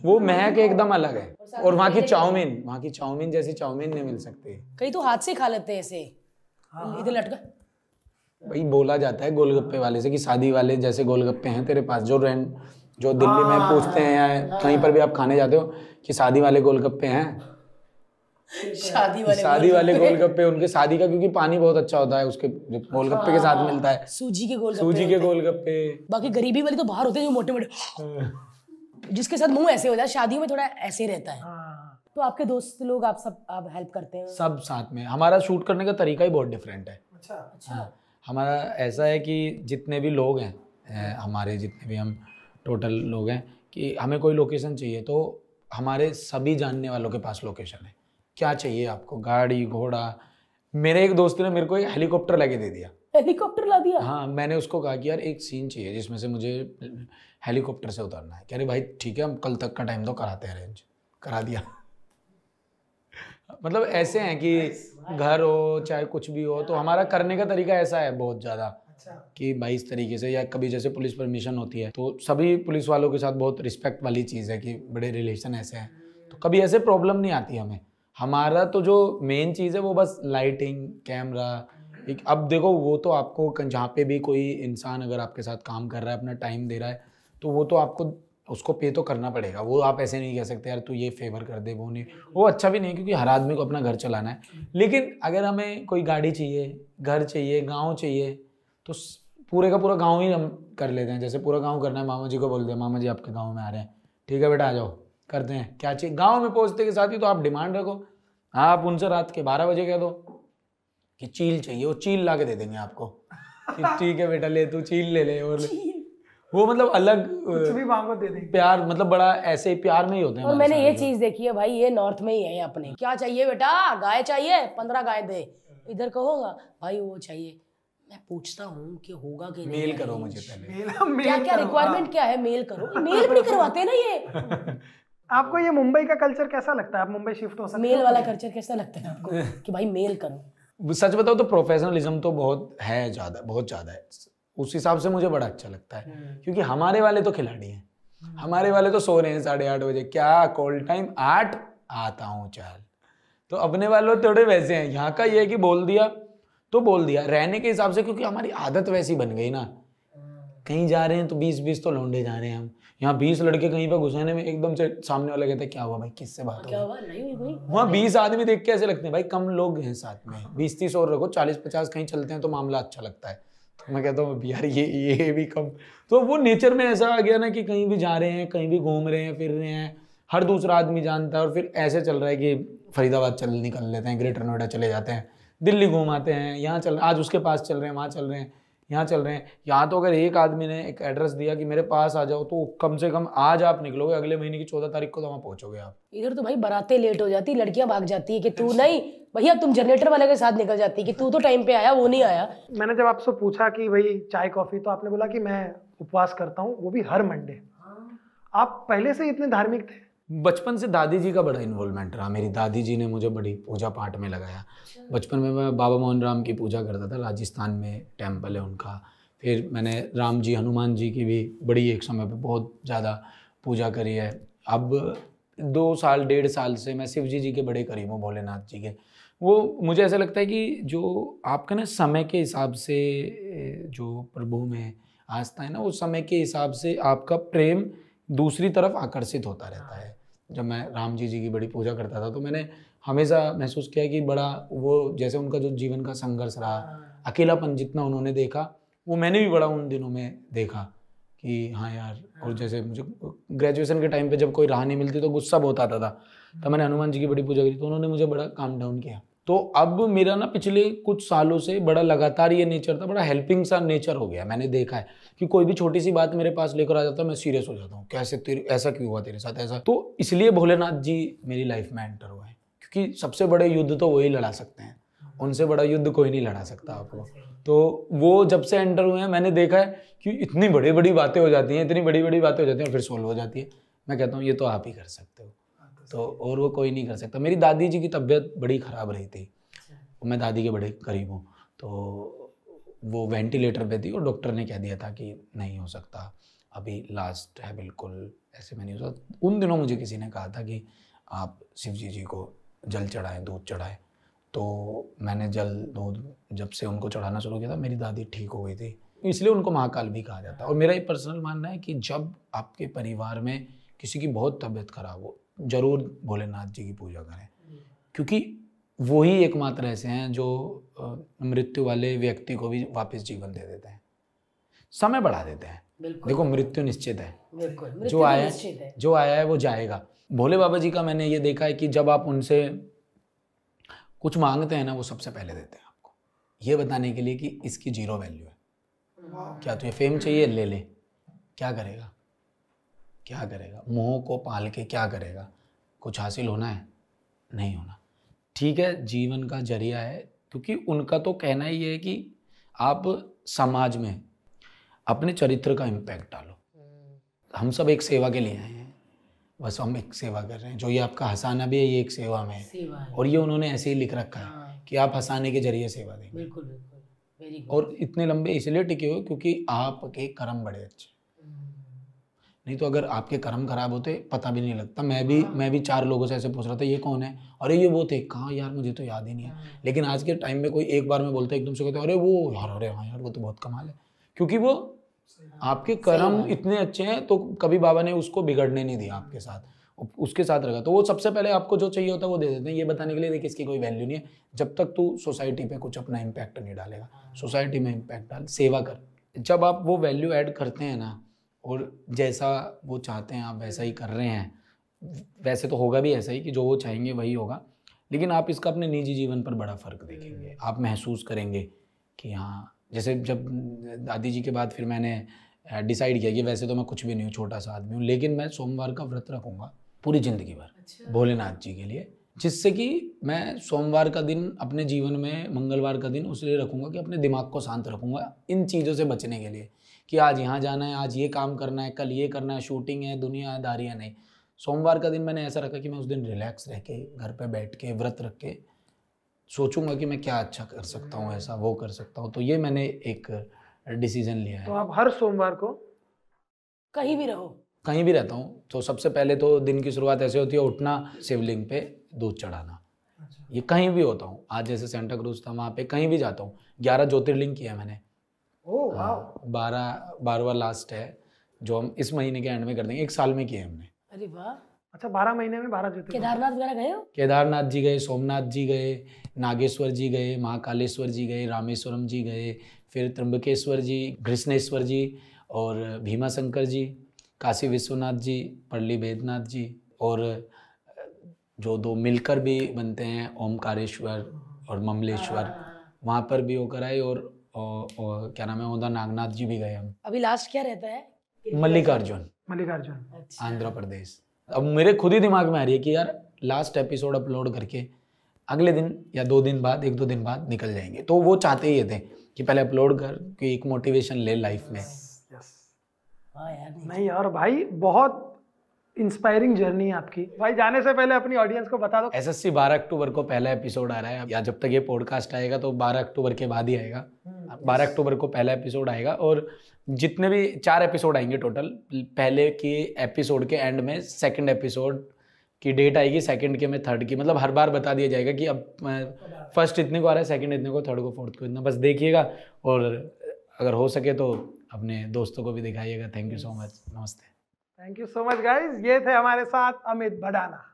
वो महक एकदम अलग है और वहाँ की चाउमीन वहाँ की चाउमीन जैसी चाउमीन नहीं मिल सकती कई तो हाथ से खा लेते हैं ऐसे हाँ। इधर लटका भाई बोला जाता है गोलगप्पे वाले से कि शादी वाले जैसे गोलगप्पे हैं तेरे पास जो रेंट जो दिल्ली में हाँ। पूछते हैं या कहीं पर भी आप खाने जाते हो कि शादी वाले गोलगप्पे हैं शादी वाले शादी वाले गोलगप्पे उनके शादी का क्योंकि पानी बहुत अच्छा होता है उसके जो हाँ। गोलगप्पे के साथ मिलता है सूजी के गोलगप्पे सूजी के गोलगप्पे बाकी गरीबी वाले तो बाहर होते हैं जो मोटे मोटे हाँ। जिसके साथ मुंह ऐसे हो जाए शादियों में थोड़ा ऐसे रहता है हाँ। तो आपके दोस्त लोग आप सब आप हेल्प करते हैं सब साथ में हमारा शूट करने का तरीका ही बहुत डिफरेंट है अच्छा अच्छा हमारा ऐसा है कि जितने भी लोग हैं हमारे जितने भी हम टोटल लोग हैं कि हमें कोई लोकेशन चाहिए तो हमारे सभी जानने वालों के पास लोकेशन है क्या चाहिए आपको गाड़ी घोड़ा मेरे एक दोस्त ने मेरे को एक हेलीकॉप्टर लेके दे दिया हेलीकॉप्टर ला दिया हाँ मैंने उसको कहा कि यार एक सीन चाहिए जिसमें से मुझे हेलीकॉप्टर से उतरना है कह रहे भाई ठीक है हम कल तक का टाइम दो तो कराते हैं अरेंज करा दिया मतलब ऐसे हैं कि घर हो चाहे कुछ भी हो तो हमारा करने का तरीका ऐसा है बहुत ज़्यादा अच्छा। कि भाई इस तरीके से या कभी जैसे पुलिस परमिशन होती है तो सभी पुलिस वालों के साथ बहुत रिस्पेक्ट वाली चीज़ है कि बड़े रिलेशन ऐसे हैं तो कभी ऐसे प्रॉब्लम नहीं आती हमें हमारा तो जो मेन चीज़ है वो बस लाइटिंग कैमरा एक अब देखो वो तो आपको जहाँ पे भी कोई इंसान अगर आपके साथ काम कर रहा है अपना टाइम दे रहा है तो वो तो आपको उसको पे तो करना पड़ेगा वो आप ऐसे नहीं कह सकते यार तू ये फेवर कर दे वो नहीं वो अच्छा भी नहीं क्योंकि हर आदमी को अपना घर चलाना है लेकिन अगर हमें कोई गाड़ी चाहिए घर चाहिए गाँव चाहिए तो पूरे का पूरा गाँव ही हम कर लेते हैं जैसे पूरा गाँव करना है मामा जी को बोल दिया मामा जी आपके गाँव में आ रहे हैं ठीक है बेटा आ जाओ करते हैं क्या चाहिए गांव में पहुंचते के साथ ही तो आप डिमांड रखो आप उनसे रात के बारह बजे कह दो कि चील चाहिए वो चील ला के दे देंगे आपको ठीक है बेटा ले तू चील ले ले और वो मतलब अलग कुछ भी मांगो दे दे प्यार मतलब बड़ा ऐसे प्यार में ही होते हैं और मैंने ये चीज देखी है भाई ये नॉर्थ में ही है अपने क्या चाहिए बेटा गाय चाहिए पंद्रह गाय दे इधर कहूँगा भाई वो चाहिए मैं पूछता हूँ कि होगा कि मेल करो मुझे पहले मेल, मेल क्या क्या रिक्वायरमेंट क्या है मेल करो मेल भी करवाते ना ये आपको ये मुंबई का कल्चर कैसा लगता है आप मुंबई शिफ्ट हो सकते मेल वाला कल्चर कैसा लगता है आपको कि भाई मेल करो सच बताओ तो प्रोफेशनलिज्म तो बहुत है ज़्यादा बहुत ज़्यादा है उस हिसाब से मुझे बड़ा अच्छा लगता है हम्म। क्योंकि हमारे वाले तो खिलाड़ी हैं हमारे वाले तो सो रहे हैं साढ़े आठ बजे क्या कॉल टाइम आठ आता हूँ चल तो अपने वाले थोड़े वैसे हैं यहाँ का ये है कि बोल दिया तो बोल दिया रहने के हिसाब से क्योंकि हमारी आदत वैसी बन गई ना कहीं जा रहे हैं तो बीस बीस तो लौंडे जा रहे हैं हम यहाँ बीस लड़के कहीं पर घुसाने में एकदम से सामने वाले कहते क्या हुआ भाई किससे बात क्या हुआ नहीं वहाँ बीस आदमी देख के ऐसे लगते हैं भाई कम लोग हैं साथ में बीस तीस और रखो चालीस पचास कहीं चलते हैं तो मामला अच्छा लगता है तो मैं कहता हूँ यार ये ये भी कम तो वो नेचर में ऐसा आ गया ना कि कहीं भी जा रहे हैं कहीं भी घूम रहे हैं फिर रहे हैं हर दूसरा आदमी जानता है और फिर ऐसे चल रहा है कि फरीदाबाद चल निकल लेते हैं ग्रेटर नोएडा चले जाते हैं दिल्ली घूम आते हैं यहाँ चल आज उसके पास चल रहे हैं वहाँ चल रहे हैं यहाँ चल रहे हैं यहाँ तो अगर एक आदमी ने एक एड्रेस दिया कि मेरे पास आ जाओ तो कम से कम आज आप निकलोगे अगले महीने की चौदह तारीख को तो वहाँ पहुंचोगे आप इधर तो भाई बराते लेट हो जाती लड़कियां भाग जाती है कि तू अच्छा। नहीं भैया तुम जनरेटर वाले के साथ निकल जाती कि तू तो टाइम पे आया वो नहीं आया मैंने जब आपसे पूछा कि भाई चाय कॉफ़ी तो आपने बोला कि मैं उपवास करता हूँ वो भी हर मंडे हाँ। आप पहले से इतने धार्मिक थे बचपन से दादी जी का बड़ा इन्वॉल्वमेंट रहा मेरी दादी जी ने मुझे बड़ी पूजा पाठ में लगाया अच्छा। बचपन में मैं बाबा मोहन राम की पूजा करता था राजस्थान में टेम्पल है उनका फिर मैंने राम जी हनुमान जी की भी बड़ी एक समय पे बहुत ज़्यादा पूजा करी है अब दो साल डेढ़ साल से मैं शिव जी जी के बड़े करीब हूँ भोलेनाथ जी के वो मुझे ऐसा लगता है कि जो आपका ना समय के हिसाब से जो प्रभु में आस्था है ना वो समय के हिसाब से आपका प्रेम दूसरी तरफ आकर्षित होता रहता हाँ। है जब मैं राम जी जी की बड़ी पूजा करता था तो मैंने हमेशा महसूस किया कि बड़ा वो जैसे उनका जो जीवन का संघर्ष रहा हाँ। अकेलापन जितना उन्होंने देखा वो मैंने भी बड़ा उन दिनों में देखा कि हाँ यार और हाँ। जैसे मुझे ग्रेजुएशन के टाइम पे जब कोई राह नहीं मिलती तो गुस्सा बहुत आता था तो मैंने हनुमान जी की बड़ी पूजा करी तो उन्होंने मुझे बड़ा काम डाउन किया तो अब मेरा ना पिछले कुछ सालों से बड़ा लगातार ये नेचर था बड़ा हेल्पिंग सा नेचर हो गया मैंने देखा है कि कोई भी छोटी सी बात मेरे पास लेकर आ जाता है मैं सीरियस हो जाता हूँ कैसे तेरे ऐसा क्यों हुआ तेरे साथ ऐसा तो इसलिए भोलेनाथ जी मेरी लाइफ में एंटर हुए हैं क्योंकि सबसे बड़े युद्ध तो वही लड़ा सकते हैं उनसे बड़ा युद्ध कोई नहीं लड़ा सकता आपको तो वो जब से एंटर हुए हैं मैंने देखा है कि इतनी बड़ी बड़ी बातें हो जाती हैं इतनी बड़ी बड़ी बातें हो जाती हैं फिर सोल्व हो जाती है मैं कहता हूँ ये तो आप ही कर सकते हो तो और वो कोई नहीं कर सकता मेरी दादी जी की तबीयत बड़ी ख़राब रही थी मैं दादी के बड़े करीब हूँ तो वो वेंटिलेटर पे थी और डॉक्टर ने कह दिया था कि नहीं हो सकता अभी लास्ट है बिल्कुल ऐसे में नहीं हो सकता उन दिनों मुझे किसी ने कहा था कि आप शिव जी जी को जल चढ़ाएं दूध चढ़ाएं तो मैंने जल दूध जब से उनको चढ़ाना शुरू किया था मेरी दादी ठीक हो गई थी इसलिए उनको महाकाल भी कहा जाता है और मेरा ये पर्सनल मानना है कि जब आपके परिवार में किसी की बहुत तबीयत खराब हो ज़रूर भोलेनाथ जी की पूजा करें क्योंकि वही एकमात्र ऐसे हैं जो मृत्यु वाले व्यक्ति को भी वापस जीवन दे देते हैं समय बढ़ा देते हैं देखो मृत्यु निश्चित है जो तो आया है जो आया है वो जाएगा भोले बाबा जी का मैंने ये देखा है कि जब आप उनसे कुछ मांगते हैं ना वो सबसे पहले देते हैं आपको ये बताने के लिए कि इसकी जीरो वैल्यू है क्या तुझे फेम चाहिए ले ले क्या करेगा क्या करेगा मोह को पाल के क्या करेगा कुछ हासिल होना है नहीं होना ठीक है जीवन का जरिया है क्योंकि उनका तो कहना ही है कि आप समाज में अपने चरित्र का इम्पैक्ट डालो हम सब एक सेवा के लिए आए हैं बस हम एक सेवा कर रहे हैं जो ये आपका हंसाना भी है ये एक सेवा में सेवा है और ये उन्होंने ऐसे ही लिख रखा है हाँ। कि आप हंसाने के जरिए सेवा देंगे बिल्कुल बिल्कुल और इतने लंबे इसलिए टिके हो क्योंकि आपके कर्म बड़े अच्छे नहीं तो अगर आपके कर्म खराब होते पता भी नहीं लगता मैं भी हाँ। मैं भी चार लोगों से ऐसे पूछ रहा था ये कौन है अरे ये वो थे कहाँ यार मुझे तो याद ही नहीं है हाँ। लेकिन आज के टाइम में कोई एक बार में बोलता है एकदम से कहते अरे वो यार अरे हाँ यार वो तो बहुत कमाल है क्योंकि वो आपके कर्म इतने अच्छे हैं तो कभी बाबा ने उसको बिगड़ने नहीं दिया आपके साथ उसके साथ रखा तो वो सबसे पहले आपको जो चाहिए होता है वो दे देते हैं ये बताने के लिए देखिए इसकी कोई वैल्यू नहीं है जब तक तू सोसाइटी पे कुछ अपना इम्पैक्ट नहीं डालेगा सोसाइटी हाँ। में इम्पैक्ट डाल सेवा कर जब आप वो वैल्यू ऐड करते हैं ना और जैसा वो चाहते हैं आप वैसा ही कर रहे हैं वैसे तो होगा भी ऐसा ही कि जो वो चाहेंगे वही होगा लेकिन आप इसका अपने निजी जीवन पर बड़ा फ़र्क देखेंगे हम्म। आप महसूस करेंगे कि हाँ जैसे जब दादी जी के बाद फिर मैंने डिसाइड किया कि वैसे तो मैं कुछ भी नहीं हूँ छोटा सा आदमी हूँ लेकिन मैं सोमवार का व्रत रखूँगा पूरी ज़िंदगी भर अच्छा। भोलेनाथ जी के लिए जिससे कि मैं सोमवार का दिन अपने जीवन में मंगलवार का दिन उस लिए रखूँगा कि अपने दिमाग को शांत रखूँगा इन चीज़ों से बचने के लिए कि आज यहाँ जाना है आज ये काम करना है कल ये करना है शूटिंग है दुनिया है दारिया नहीं सोमवार का दिन मैंने ऐसा रखा कि मैं उस दिन रिलैक्स रह के घर पर बैठ के व्रत रख के सोचूंगा कि मैं क्या अच्छा कर सकता हूँ ऐसा वो कर सकता हूँ तो ये मैंने एक डिसीजन लिया है तो आप हर सोमवार को कहीं भी रहो कहीं भी रहता हूँ तो सबसे पहले तो दिन की शुरुआत ऐसे होती है उठना शिवलिंग पे दूध चढ़ाना अच्छा। ये कहीं भी होता हूँ आज जैसे सेंटा क्रूज था वहाँ पे कहीं भी जाता हूँ ग्यारह ज्योतिर्लिंग किया मैंने हाँ, बारह बारहवा लास्ट है जो हम इस महीने के एंड में कर देंगे एक साल में किए हमने अरे वाह अच्छा बारह महीने में बारह केदारनाथ वगैरह गए हो केदारनाथ जी गए सोमनाथ जी गए नागेश्वर जी गए महाकालेश्वर जी गए रामेश्वरम जी गए फिर त्रंबकेश्वर जी घृष्णेश्वर जी और भीमा शंकर जी काशी विश्वनाथ जी पर्ली वेदनाथ जी और जो दो मिलकर भी बनते हैं ओमकारेश्वर और ममलेश्वर हाँ। वहाँ पर भी होकर आए और और, और क्या नाम है उधर नागनाथ जी भी गए हम अभी लास्ट क्या रहता है मल्लिकार्जुन मल्लिकार्जुन अच्छा। आंध्र प्रदेश अब मेरे खुद ही दिमाग में आ रही है कि यार लास्ट एपिसोड अपलोड करके अगले दिन या दो दिन बाद एक दो दिन बाद निकल जाएंगे तो वो चाहते ही थे कि पहले अपलोड कर कि एक मोटिवेशन ले लाइफ में यस, यस। हाँ यार नहीं यार भाई बहुत इंस्पायरिंग जर्नी है आपकी भाई जाने से पहले अपनी ऑडियंस को बता दो एसएससी 12 अक्टूबर को पहला एपिसोड आ रहा है या जब तक ये पॉडकास्ट आएगा तो 12 अक्टूबर के बाद ही आएगा 12 हम्म, अक्टूबर को पहला एपिसोड आएगा और जितने भी चार एपिसोड आएंगे टोटल पहले के एपिसोड के एंड में सेकेंड एपिसोड की डेट आएगी सेकंड के में थर्ड की मतलब हर बार बता दिया जाएगा कि अब फर्स्ट इतने को आ रहा है सेकंड इतने को थर्ड को फोर्थ को इतना बस देखिएगा और अगर हो सके तो अपने दोस्तों को भी दिखाइएगा थैंक यू सो मच नमस्ते thank you so much guys ये थे हमारे साथ अमित भडाना